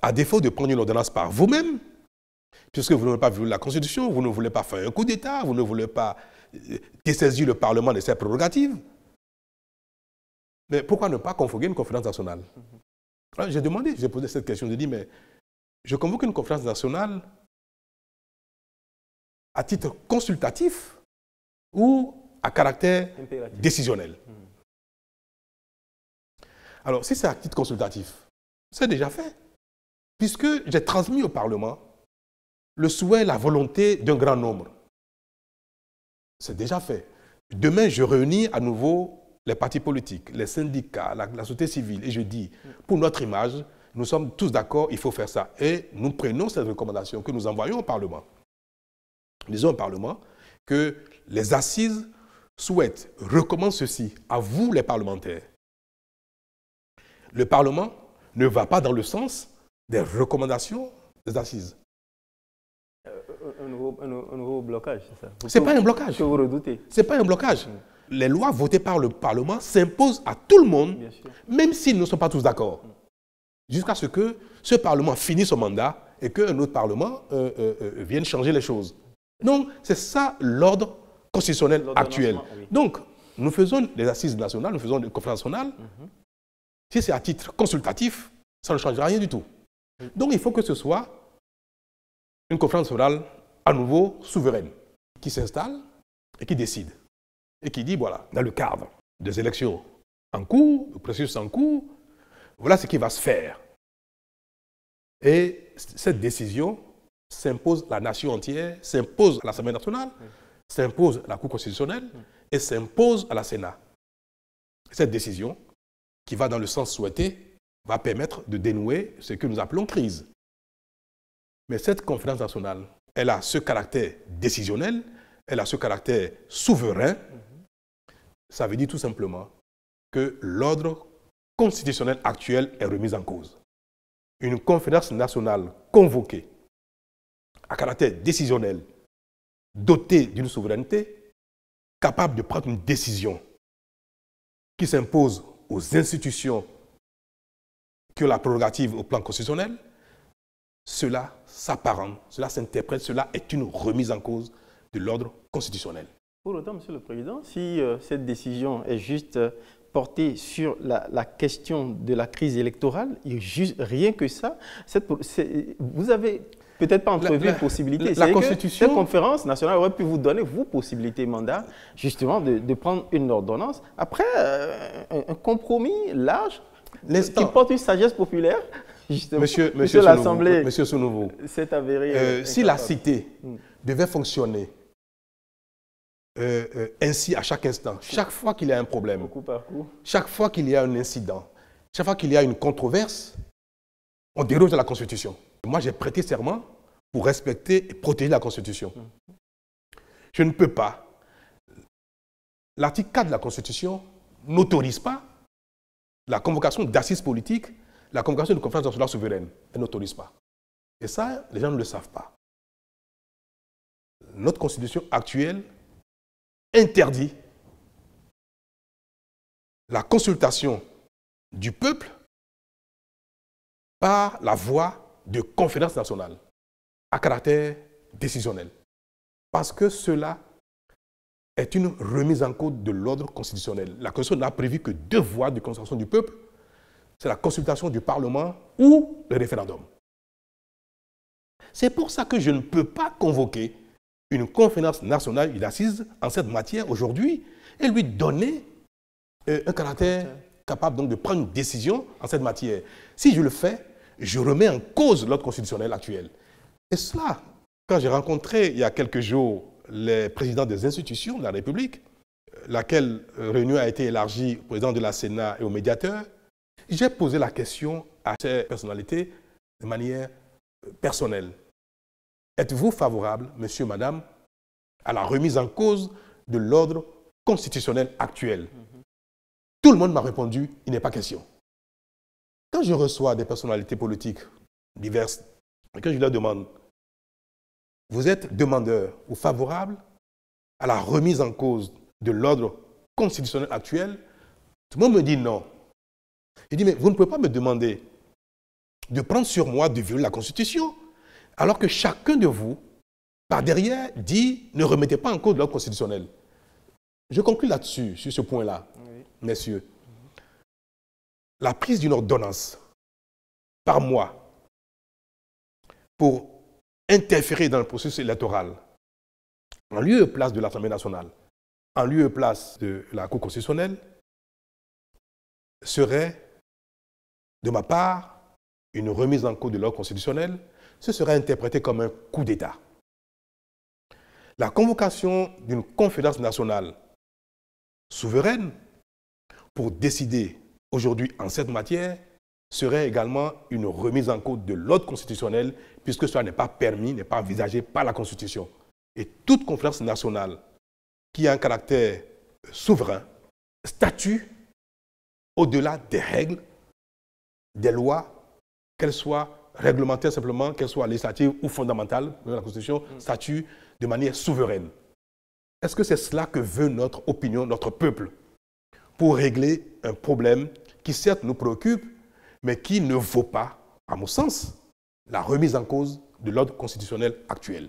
à défaut de prendre une ordonnance par vous-même, puisque vous ne voulez pas vu la Constitution, vous ne voulez pas faire un coup d'État, vous ne voulez pas dessaisir euh, le Parlement de ses prérogatives. Mais pourquoi ne pas convoquer une conférence nationale j'ai demandé, j'ai posé cette question, j'ai dit, mais je convoque une conférence nationale à titre consultatif ou à caractère décisionnel. Hmm. Alors, si c'est à titre consultatif, c'est déjà fait, puisque j'ai transmis au Parlement le souhait, la volonté d'un grand nombre. C'est déjà fait. Demain, je réunis à nouveau les partis politiques, les syndicats, la, société civile, et je dis, pour notre image, nous sommes tous d'accord, il faut faire ça. Et nous prenons cette recommandation que nous envoyons au Parlement. Nous disons au Parlement que les assises souhaitent, recommandent ceci à vous les parlementaires. Le Parlement ne va pas dans le sens des recommandations des assises un nouveau, blocage, c'est ça Ce pas un blocage. Que vous redoutez. Ce pas un blocage. Les lois votées par le Parlement s'imposent à tout le monde, même s'ils ne sont pas tous d'accord. Jusqu'à ce que ce Parlement finisse son mandat et qu'un autre Parlement euh, euh, euh, vienne changer les choses. Donc, c'est ça l'ordre constitutionnel actuel. Donc, nous faisons des assises nationales, nous faisons des conférences nationales. Mhm. Si c'est à titre consultatif, ça ne changera rien du tout. Donc, il faut que ce soit une conférence orale à nouveau souveraine, qui s'installe et qui décide. Et qui dit, voilà, dans le cadre des élections en cours, le processus en cours, voilà ce qui va se faire. Et cette décision s'impose la nation entière, s'impose à l'Assemblée nationale, s'impose à la Cour constitutionnelle et s'impose à la Sénat. Cette décision, qui va dans le sens souhaité, va permettre de dénouer ce que nous appelons crise. Mais cette conférence nationale elle a ce caractère décisionnel, elle a ce caractère souverain. Ça veut dire tout simplement que l'ordre constitutionnel actuel est remis en cause. Une conférence nationale convoquée à caractère décisionnel, dotée d'une souveraineté, capable de prendre une décision qui s'impose aux institutions qui ont la prérogative au plan constitutionnel, cela s'apparente, cela s'interprète, cela est une remise en cause de l'ordre constitutionnel. Pour autant, Monsieur le Président, si euh, cette décision est juste euh, portée sur la, question de la crise électorale, rien que ça, vous avez peut-être pas entrevu la, possibilité. La, cette conférence nationale aurait pu vous donner, vous, possibilité, mandat, justement, de, prendre une ordonnance après euh, un, un, compromis large qui porte une sagesse populaire monsieur, monsieur l'Assemblée monsieur euh, euh, si la cité hmm. devait fonctionner euh, ainsi à chaque instant, chaque fois qu'il y a un problème, chaque fois qu'il y a un incident, chaque fois qu'il y a une controverse, on déroge à la Constitution. Moi, j'ai prêté serment pour respecter et protéger la Constitution. Hmm. Je ne peux pas. L'article 4 de la Constitution n'autorise pas la convocation d'assises politiques la congrégation de conférence nationale souveraine, elle n'autorise pas. Et ça, les gens ne le savent pas. Notre constitution actuelle interdit la consultation du peuple par la voie de conférence nationale à caractère décisionnel. Parce que cela est une remise en cause de l'ordre constitutionnel. La Constitution n'a prévu que deux voies de consultation du peuple c'est la consultation du Parlement ou le référendum. C'est pour ça que je ne peux pas convoquer une conférence nationale d'assises en cette matière aujourd'hui et lui donner euh, un caractère capable de prendre une décision en cette matière. Si je le fais, je remets en cause l'ordre constitutionnel actuel. Et cela, quand j'ai rencontré il y a quelques jours les présidents des institutions de la République, euh, laquelle euh, réunion a été élargie au président de la Sénat et aux médiateurs, j'ai posé la question à ces personnalités de manière euh, personnelle. Êtes-vous favorable, monsieur, madame, à la remise en cause de l'ordre constitutionnel actuel mm-hmm. Tout le monde m'a répondu, il n'est pas question. Quand je reçois des personnalités politiques diverses, et que je leur demande, vous êtes demandeur ou favorable à la remise en cause de l'ordre constitutionnel actuel, tout le monde me dit non. Il dit, mais vous ne pouvez pas me demander de prendre sur moi de violer la Constitution, alors que chacun de vous, par derrière, dit, ne remettez pas en cause l'ordre constitutionnel. Je conclue là-dessus, sur ce point-là, messieurs. La prise d'une ordonnance par moi pour interférer dans le processus électoral, en lieu et place de l'Assemblée nationale, en lieu et place de la Cour constitutionnelle, serait de ma part, une remise en cause de l'ordre constitutionnel, ce serait interprété comme un coup d'État. La convocation d'une conférence nationale souveraine pour décider aujourd'hui en cette matière serait également une remise en cause de l'ordre constitutionnel puisque cela n'est pas permis, n'est pas envisagé par la Constitution. Et toute conférence nationale qui a un caractère souverain statue au-delà des règles des lois, qu'elles soient réglementaires simplement, qu'elles soient législatives ou fondamentales, la Constitution mm. statue de manière souveraine. Est-ce que c'est cela que veut notre opinion, notre peuple, pour régler un problème qui certes nous préoccupe, mais qui ne vaut pas, à mon sens, la remise en cause de l'ordre constitutionnel actuel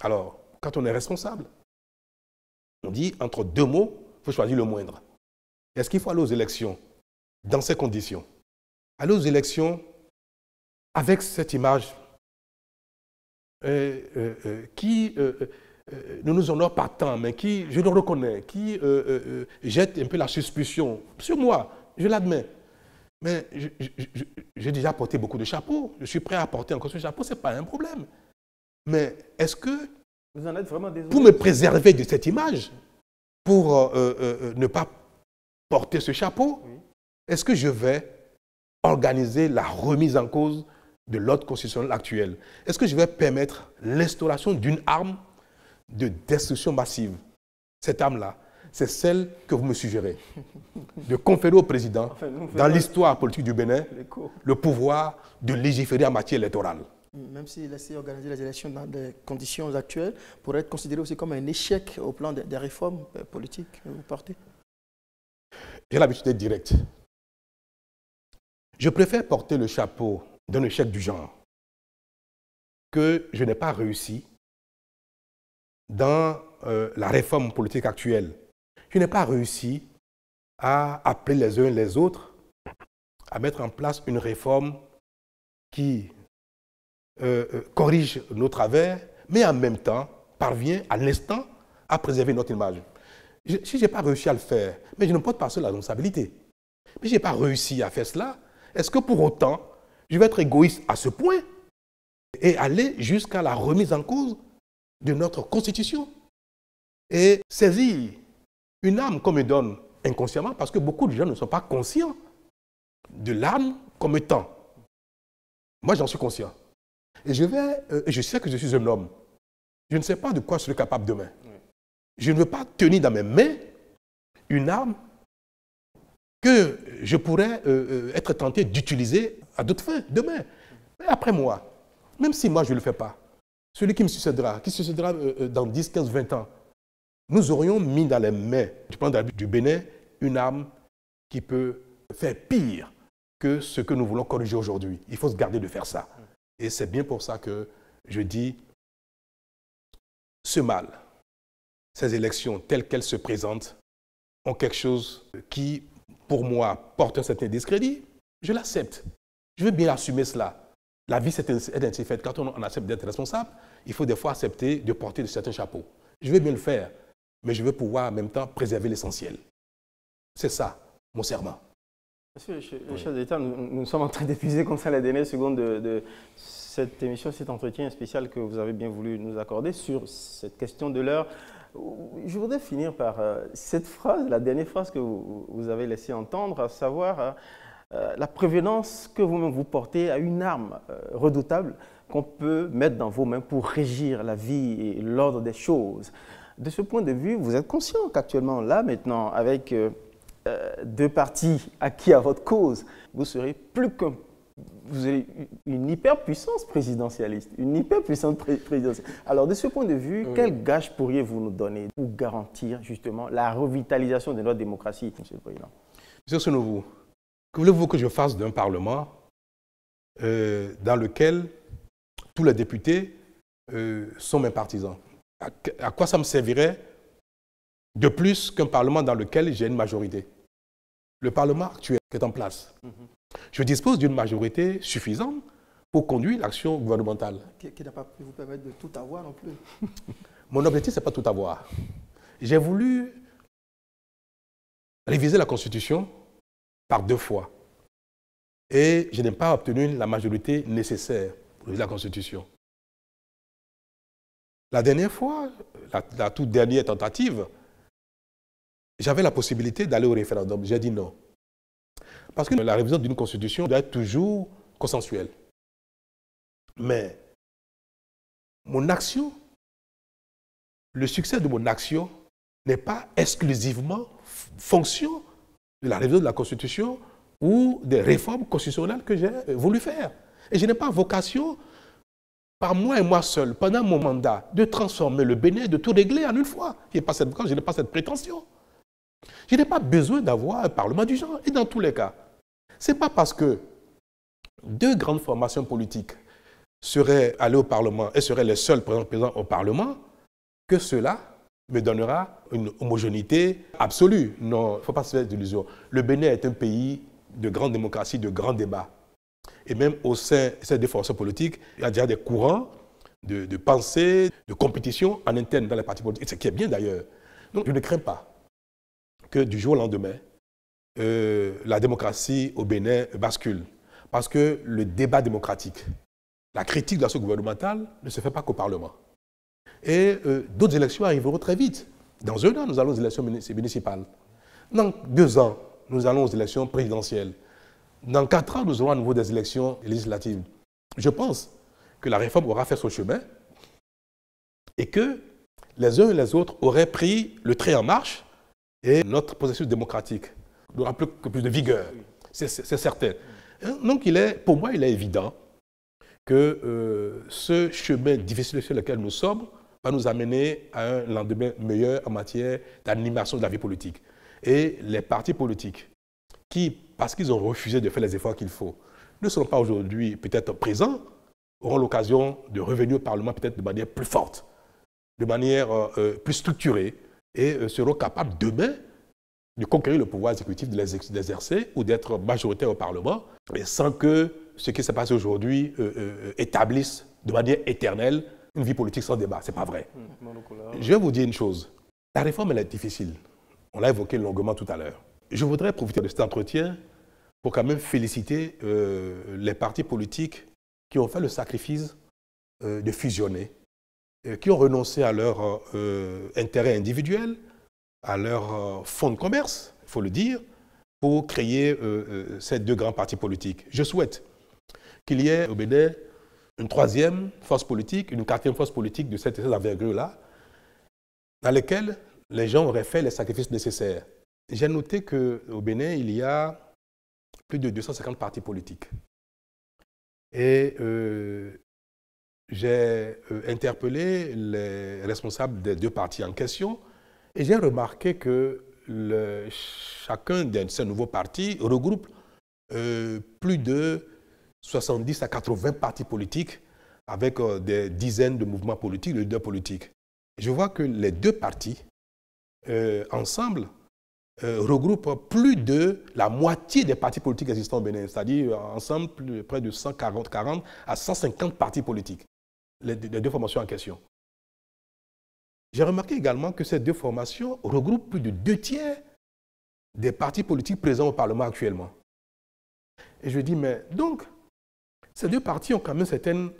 Alors, quand on est responsable, on dit entre deux mots, il faut choisir le moindre. Est-ce qu'il faut aller aux élections dans ces conditions aller aux élections avec cette image euh, euh, euh, qui ne nous honore pas tant, mais qui, je le reconnais, qui jette un peu la suspicion sur moi, je l'admets. Mais j'ai déjà porté beaucoup de chapeaux, je suis prêt à porter encore ce chapeau, ce n'est pas un problème. Mais est-ce que, Vous en êtes pour me préserver de cette image, pour ne pas porter ce chapeau, est-ce que je vais organiser la remise en cause de l'ordre constitutionnel actuel Est-ce que je vais permettre l'instauration d'une arme de destruction massive Cette arme-là, c'est celle que vous me suggérez de conférer au président, dans l'histoire politique du Bénin, le pouvoir de légiférer en matière électorale. Même s'il si d'organiser les élections dans des conditions actuelles, pourrait être considéré aussi comme un échec au plan des, réformes euh, politiques que vous portez J'ai l'habitude d'être direct. Je préfère porter le chapeau d'un échec du genre que je n'ai pas réussi dans euh, la réforme politique actuelle. Je n'ai pas réussi à appeler les uns les autres à mettre en place une réforme qui euh, euh, corrige nos travers, mais en même temps parvient à l'instant à préserver notre image. si je n'ai pas réussi à le faire, mais je ne porte pas seule la responsabilité. Mais je n'ai pas réussi à faire cela, est-ce que pour autant, je vais être égoïste à ce point et aller jusqu'à la remise en cause de notre Constitution et saisir une âme qu'on me donne inconsciemment, parce que beaucoup de gens ne sont pas conscients de l'âme comme étant. Moi, j'en suis conscient. Et je euh, je sais que je suis un homme. Je ne sais pas de quoi je serai capable demain. Je ne veux pas tenir dans mes mains une âme que je pourrais euh, euh, être tenté d'utiliser à d'autres fins demain. Mais après moi, même si moi je ne le fais pas, celui qui me succédera, qui succédera euh, dans 10, 15, 20 ans, nous aurions mis dans les mains du plan du Bénin une arme qui peut faire pire que ce que nous voulons corriger aujourd'hui. Il faut se garder de faire ça. Et c'est bien pour ça que je dis ce mal, ces élections telles qu'elles se présentent, ont quelque chose qui pour moi, porte un certain discrédit, je l'accepte. Je veux bien assumer cela. La vie, c'est ainsi faite. Quand on accepte d'être responsable, il faut des fois accepter de porter de certains chapeaux. Je veux bien le faire, mais je veux pouvoir en même temps préserver l'essentiel. C'est ça, mon serment. Monsieur le chef d'État, nous, nous, sommes en train d'épuiser comme ça la dernière seconde de, cette émission, cet entretien spécial que vous avez bien voulu nous accorder sur cette question de l'heure. Je voudrais finir par euh, cette phrase, la dernière phrase que vous, avez laissé entendre, à savoir euh, euh, la prévenance que vous-même vous portez à une arme redoutable qu'on peut mettre dans vos mains pour régir la vie et l'ordre des choses. De ce point de vue, vous êtes conscient qu'actuellement, là, maintenant, avec deux parties acquis à votre cause, vous serez plus qu'un vous avez une hyperpuissance présidentialiste, une hyperpuissance présidentielle. Alors, de ce point de vue, quel gage pourriez-vous nous donner pour garantir justement la revitalisation de notre démocratie, M. le Président Monsieur Sonovo, que voulez-vous que je fasse d'un Parlement euh, dans lequel tous les députés euh, sont mes partisans à, quoi ça me servirait de plus qu'un Parlement dans lequel j'ai une majorité Le Parlement actuel qui est en place, mm-hmm. Je dispose d'une majorité suffisante pour conduire l'action gouvernementale. Qui, n'a pas pu vous permettre de tout avoir non plus. Mon objectif, ce n'est pas tout avoir. J'ai voulu réviser la Constitution par deux fois. Et je n'ai pas obtenu la majorité nécessaire pour réviser la Constitution. La dernière fois, la toute dernière tentative, j'avais la possibilité d'aller au référendum. J'ai dit non. Parce que la révision d'une constitution doit être toujours consensuelle. Mais mon action, le succès de mon action n'est pas exclusivement fonction de la révision de la constitution ou des réformes constitutionnelles que j'ai voulu faire. Et je n'ai pas vocation, par moi et moi seul, pendant mon mandat, de transformer le Bénin, de tout régler en une fois. Je n'ai pas cette, je pas cette prétention. Je n'ai pas besoin d'avoir un parlement du genre. Et dans tous les cas, ce n'est pas parce que deux grandes formations politiques seraient allées au Parlement et seraient les seules présentes au Parlement que cela me donnera une homogénéité absolue. Non, il ne faut pas se faire d'illusions. Le Bénin est un pays de grande démocratie, de grands débats. Et même au sein de ces deux politiques, il y a déjà des courants de, de pensée, de compétition en interne dans les partis politiques, ce qui est bien d'ailleurs. Donc je ne crains pas que du jour au lendemain, euh, la démocratie au Bénin bascule. Parce que le débat démocratique, la critique de la gouvernementale ne se fait pas qu'au Parlement. Et euh, d'autres élections arriveront très vite. Dans un an, nous allons aux élections municipales. Dans deux ans, nous allons aux élections présidentielles. Dans quatre ans, nous aurons à nouveau des élections législatives. Je pense que la réforme aura fait son chemin et que les uns et les autres auraient pris le trait en marche et notre processus démocratique de rappeler plus de vigueur. C'est certain. Hein, donc, il est, pour moi, il est évident que euh, ce chemin difficile sur lequel nous sommes va nous amener à un lendemain meilleur en matière d'animation de la vie politique. Et les partis politiques qui, parce qu'ils ont refusé de faire les efforts qu'il faut, ne seront pas aujourd'hui peut-être présents, auront l'occasion de revenir au Parlement peut-être de manière plus forte, de manière euh, euh, plus structurée, et seront capables demain de conquérir le pouvoir exécutif, de ou d'être majoritaire au Parlement, mais sans que ce qui se passe aujourd'hui euh, euh, euh, établisse de manière éternelle une vie politique sans débat. Ce n'est pas vrai. Hmm. Je vais vous dire une chose. La réforme, elle est difficile. On l'a évoqué longuement tout à l'heure. Je voudrais profiter de cet entretien pour quand même féliciter les partis politiques qui ont fait le sacrifice de fusionner, qui ont renoncé à leur intérêt individuel, à leur euh, fonds de commerce, il faut le dire, pour créer euh, euh, ces deux grands partis politiques. Je souhaite qu'il y ait au Bénin une troisième force politique, une quatrième force politique de cette, cette envergure-là, dans laquelle les gens auraient fait les sacrifices nécessaires. J'ai noté qu'au Bénin, il y a plus de 250 partis politiques. Et j'ai interpellé les responsables des deux partis en question et j'ai remarqué que chacun de ces nouveaux partis regroupe euh, plus de 70 à 80 partis politiques avec euh, des dizaines de mouvements politiques, de leaders politiques. Je vois que les deux partis, euh, ensemble, regroupent plus de la moitié des partis politiques existants au Bénin, c'est-à-dire ensemble près de 140 40 à 150 partis politiques, les deux formations en question. J'ai remarqué également que ces deux formations regroupent plus de deux tiers des partis politiques présents au Parlement actuellement. Et je dis, mais donc, ces deux partis ont quand même certaines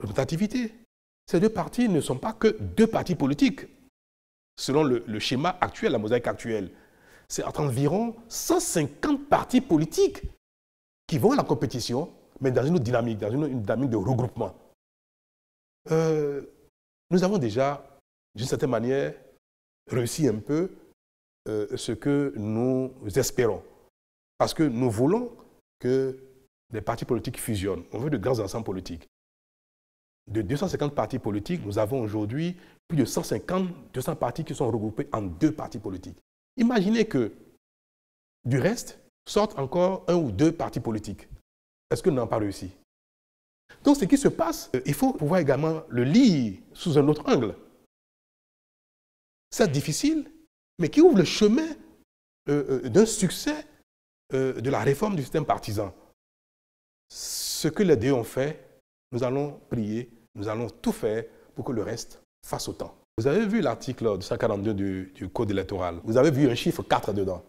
représentativités. Ces deux partis ne sont pas que deux partis politiques, selon le, schéma actuel, la mosaïque actuelle. C'est environ 150 partis politiques qui vont à la compétition, mais dans une dynamique, dans une, dynamique de regroupement. Euh, nous avons déjà d'une certaine manière, réussit un peu euh, ce que nous espérons. Parce que nous voulons que les partis politiques fusionnent. On veut de grands ensembles politiques. De 250 partis politiques, nous avons aujourd'hui plus de 150, 200 partis qui sont regroupés en deux partis politiques. Imaginez que, du reste, sortent encore un ou deux partis politiques. Est-ce que nous pas réussi Donc, ce qui se passe, euh, il faut pouvoir également le lire sous un autre angle. C'est difficile, mais qui ouvre le chemin euh, euh, d'un succès euh, de la réforme du système partisan. Ce que les deux ont fait, nous allons prier, nous allons tout faire pour que le reste fasse autant. Vous avez vu l'article 242 du, Code électoral, vous avez vu un chiffre 4 dedans.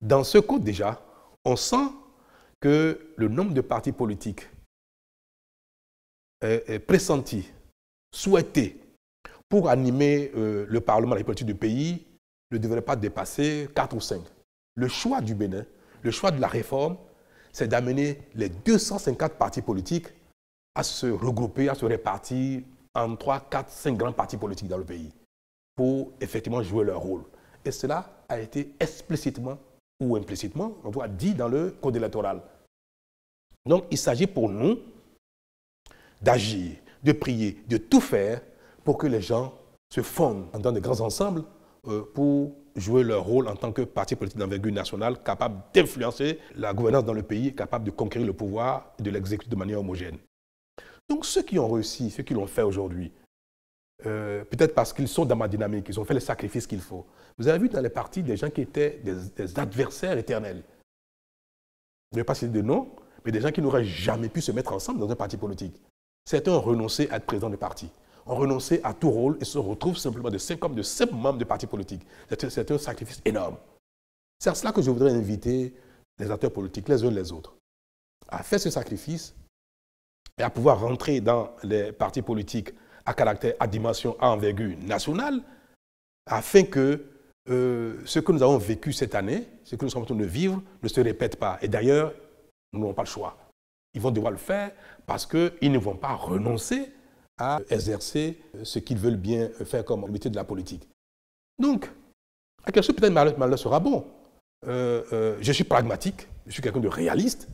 Dans ce code déjà, on sent que le nombre de partis politiques est pressenti, souhaité, pour animer euh, le Parlement, la du pays, ne devrait pas dépasser 4 ou 5. Le choix du Bénin, le choix de la réforme, c'est d'amener les 254 partis politiques à se regrouper, à se répartir en 3, 4, 5 grands partis politiques dans le pays pour effectivement jouer leur rôle. Et cela a été explicitement ou implicitement, on doit dit dans le code électoral. Donc il s'agit pour nous d'agir, de prier, de tout faire pour que les gens se fondent dans de grands ensembles euh, pour jouer leur rôle en tant que parti politique d'envergure nationale, capable d'influencer la gouvernance dans le pays, capable de conquérir le pouvoir et de l'exécuter de manière homogène. Donc ceux qui ont réussi, ceux qui l'ont fait aujourd'hui, euh, peut-être parce qu'ils sont dans ma dynamique, ils ont fait les sacrifices qu'il faut. Vous avez vu dans les partis des gens qui étaient des, adversaires éternels. Je ne vais pas citer de nom, mais des gens qui n'auraient jamais pu se mettre ensemble dans un parti politique. Certains ont renoncé à être président de parti ont renoncé à tout rôle et se retrouvent simplement de cinq de simples membres de partis politiques. C'est un, sacrifice énorme. C'est à cela que je voudrais inviter les acteurs politiques, les uns les autres, à faire ce sacrifice et à pouvoir rentrer dans les partis politiques à caractère, à dimension, à envergure nationale, afin que euh, ce que nous avons vécu cette année, ce que nous sommes en train de vivre, ne se répète pas. Et d'ailleurs, nous n'aurons pas le choix. Ils vont devoir le faire parce qu'ils ne vont pas renoncer à exercer ce qu'ils veulent bien faire comme métier de la politique. Donc, à quelque chose, peut-être Malheur sera bon. Euh, euh, je suis pragmatique, je suis quelqu'un de réaliste,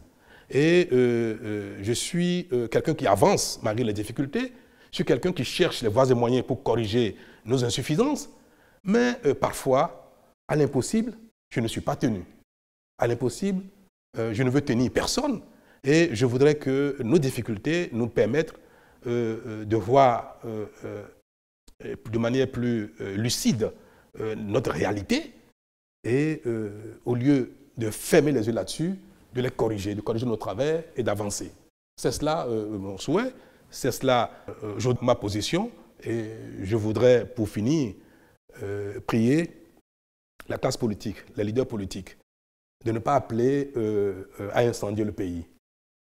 et euh, je suis quelqu'un qui avance malgré les difficultés, je suis quelqu'un qui cherche les voies et moyens pour corriger nos insuffisances, mais parfois, à l'impossible, je ne suis pas tenu. À l'impossible, je ne veux tenir personne, et je voudrais que nos difficultés nous permettent euh, euh, de voir euh, de manière plus lucide notre réalité et au lieu de fermer les yeux là-dessus, de les corriger, de corriger nos travers et d'avancer. C'est cela mon souhait, c'est cela ma position et je voudrais pour finir prier la classe politique, les leaders politiques, de ne pas appeler à incendier le pays.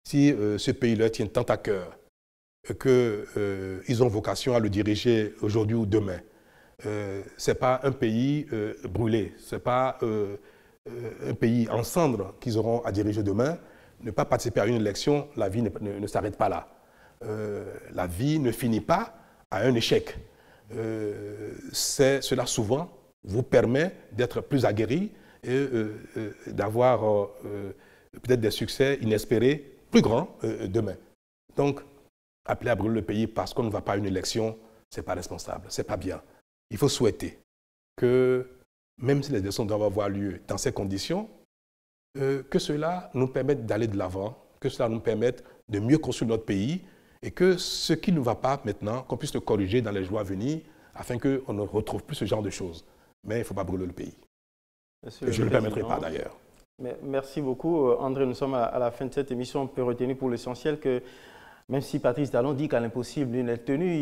Si ce pays là tient tant à cœur, qu'ils euh, ont vocation à le diriger aujourd'hui ou demain. Euh, ce n'est pas un pays euh, brûlé, ce n'est pas un pays en cendres qu'ils auront à diriger demain. Ne pas participer à une élection, la vie ne, ne s'arrête pas là. la vie ne finit pas à un échec. cela souvent vous permet d'être plus aguerri et d'avoir peut-être des succès inespérés plus grands demain. Donc, appeler à brûler le pays parce qu'on ne va pas à une élection, ce n'est pas responsable, ce n'est pas bien. Il faut souhaiter que, même si les élections doivent avoir lieu dans ces conditions, euh, que cela nous permette d'aller de l'avant, que cela nous permette de mieux construire notre pays et que ce qui ne va pas maintenant, qu'on puisse le corriger dans les jours à venir afin qu'on ne retrouve plus ce genre de choses. Mais il ne faut pas brûler le pays. je ne le permettrai pas d'ailleurs. Merci beaucoup, euh, André. Nous sommes à la fin de cette émission. On peut retenir pour l'essentiel que même si Patrice Talon dit qu'un impossible n'est est tenue,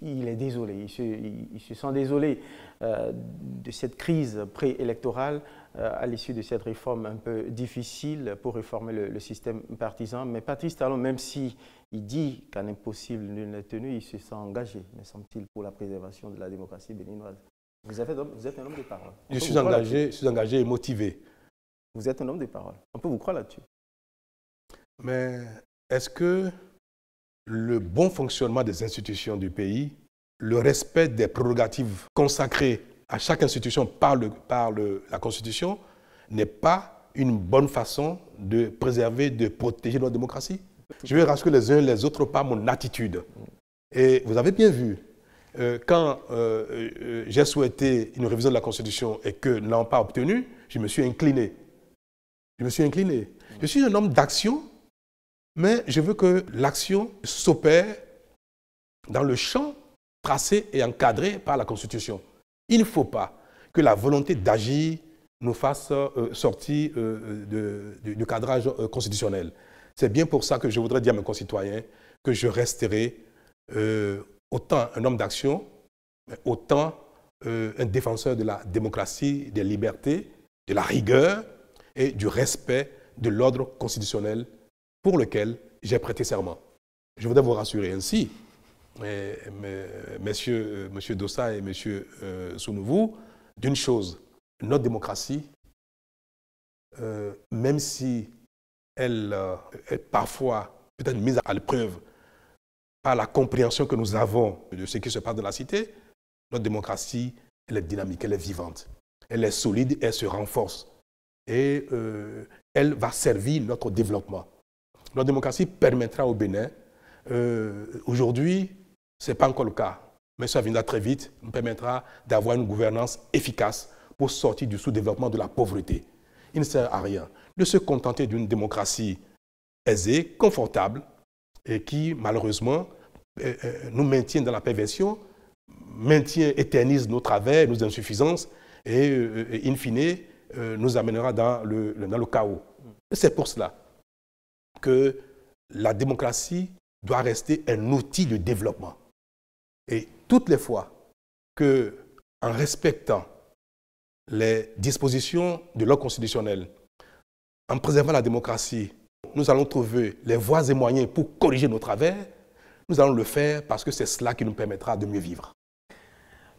il, est désolé, il se, sent désolé euh, de cette crise préélectorale euh, à l'issue de cette réforme un peu difficile pour réformer le, système partisan. Mais Patrice Talon, même si il dit qu'un impossible n'est tenu, il se sent engagé, me semble-t-il, pour la préservation de la démocratie béninoise. Vous, êtes un homme de parole. je suis engagé, je suis engagé et motivé. Vous êtes un homme de parole. On peut vous croire là-dessus. Mais est-ce que le bon fonctionnement des institutions du pays, le respect des prérogatives consacrées à chaque institution par, par la Constitution n'est pas une bonne façon de préserver, de protéger notre démocratie. Je vais rassurer les uns les autres par mon attitude. Et vous avez bien vu, euh, quand euh, euh, j'ai souhaité une révision de la Constitution et que n'ont pas obtenu, je me suis incliné. Je me suis incliné. Je suis un homme d'action mais je veux que l'action s'opère dans le champ tracé et encadré par la Constitution. Il ne faut pas que la volonté d'agir nous fasse euh, sortir euh, euh, du, cadrage constitutionnel. C'est bien pour ça que je voudrais dire à mes concitoyens que je resterai autant un homme d'action, autant un défenseur de la démocratie, des libertés, de la rigueur et du respect de l'ordre constitutionnel pour lequel j'ai prêté serment. Je voudrais vous rassurer ainsi, messieurs, euh, monsieur Dossa et monsieur euh, d'une chose, notre démocratie, euh, même si elle euh, est parfois peut-être mise à l'épreuve par la compréhension que nous avons de ce qui se passe dans la cité, notre démocratie, elle est dynamique, elle est vivante, elle est solide, elle se renforce et elle va servir notre développement. La démocratie permettra au Bénin, euh, aujourd'hui, ce n'est pas encore le cas, mais ça viendra très vite, nous permettra d'avoir une gouvernance efficace pour sortir du sous-développement de la pauvreté. Il ne sert à rien de se contenter d'une démocratie aisée, confortable, et qui, malheureusement, euh, euh, nous maintient dans la perversion, maintient, éternise nos travers, nos insuffisances, et, in fine, nous amènera dans le, dans le chaos. C'est pour cela que la démocratie doit rester un outil de développement. Et toutes les fois que, en respectant les dispositions de l'ordre constitutionnel, en préservant la démocratie, nous allons trouver les voies et moyens pour corriger nos travers, nous allons le faire parce que c'est cela qui nous permettra de mieux vivre.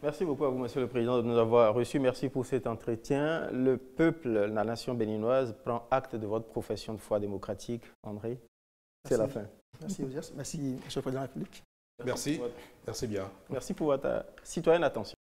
Merci beaucoup à vous, Monsieur le Président, de nous avoir reçus. Merci pour cet entretien. Le peuple, la nation béninoise, prend acte de votre profession de foi démocratique. André, c'est la fin. Merci, Merci, Monsieur le Président de la République. Merci. Merci, Merci bien. Merci pour votre citoyenne attention.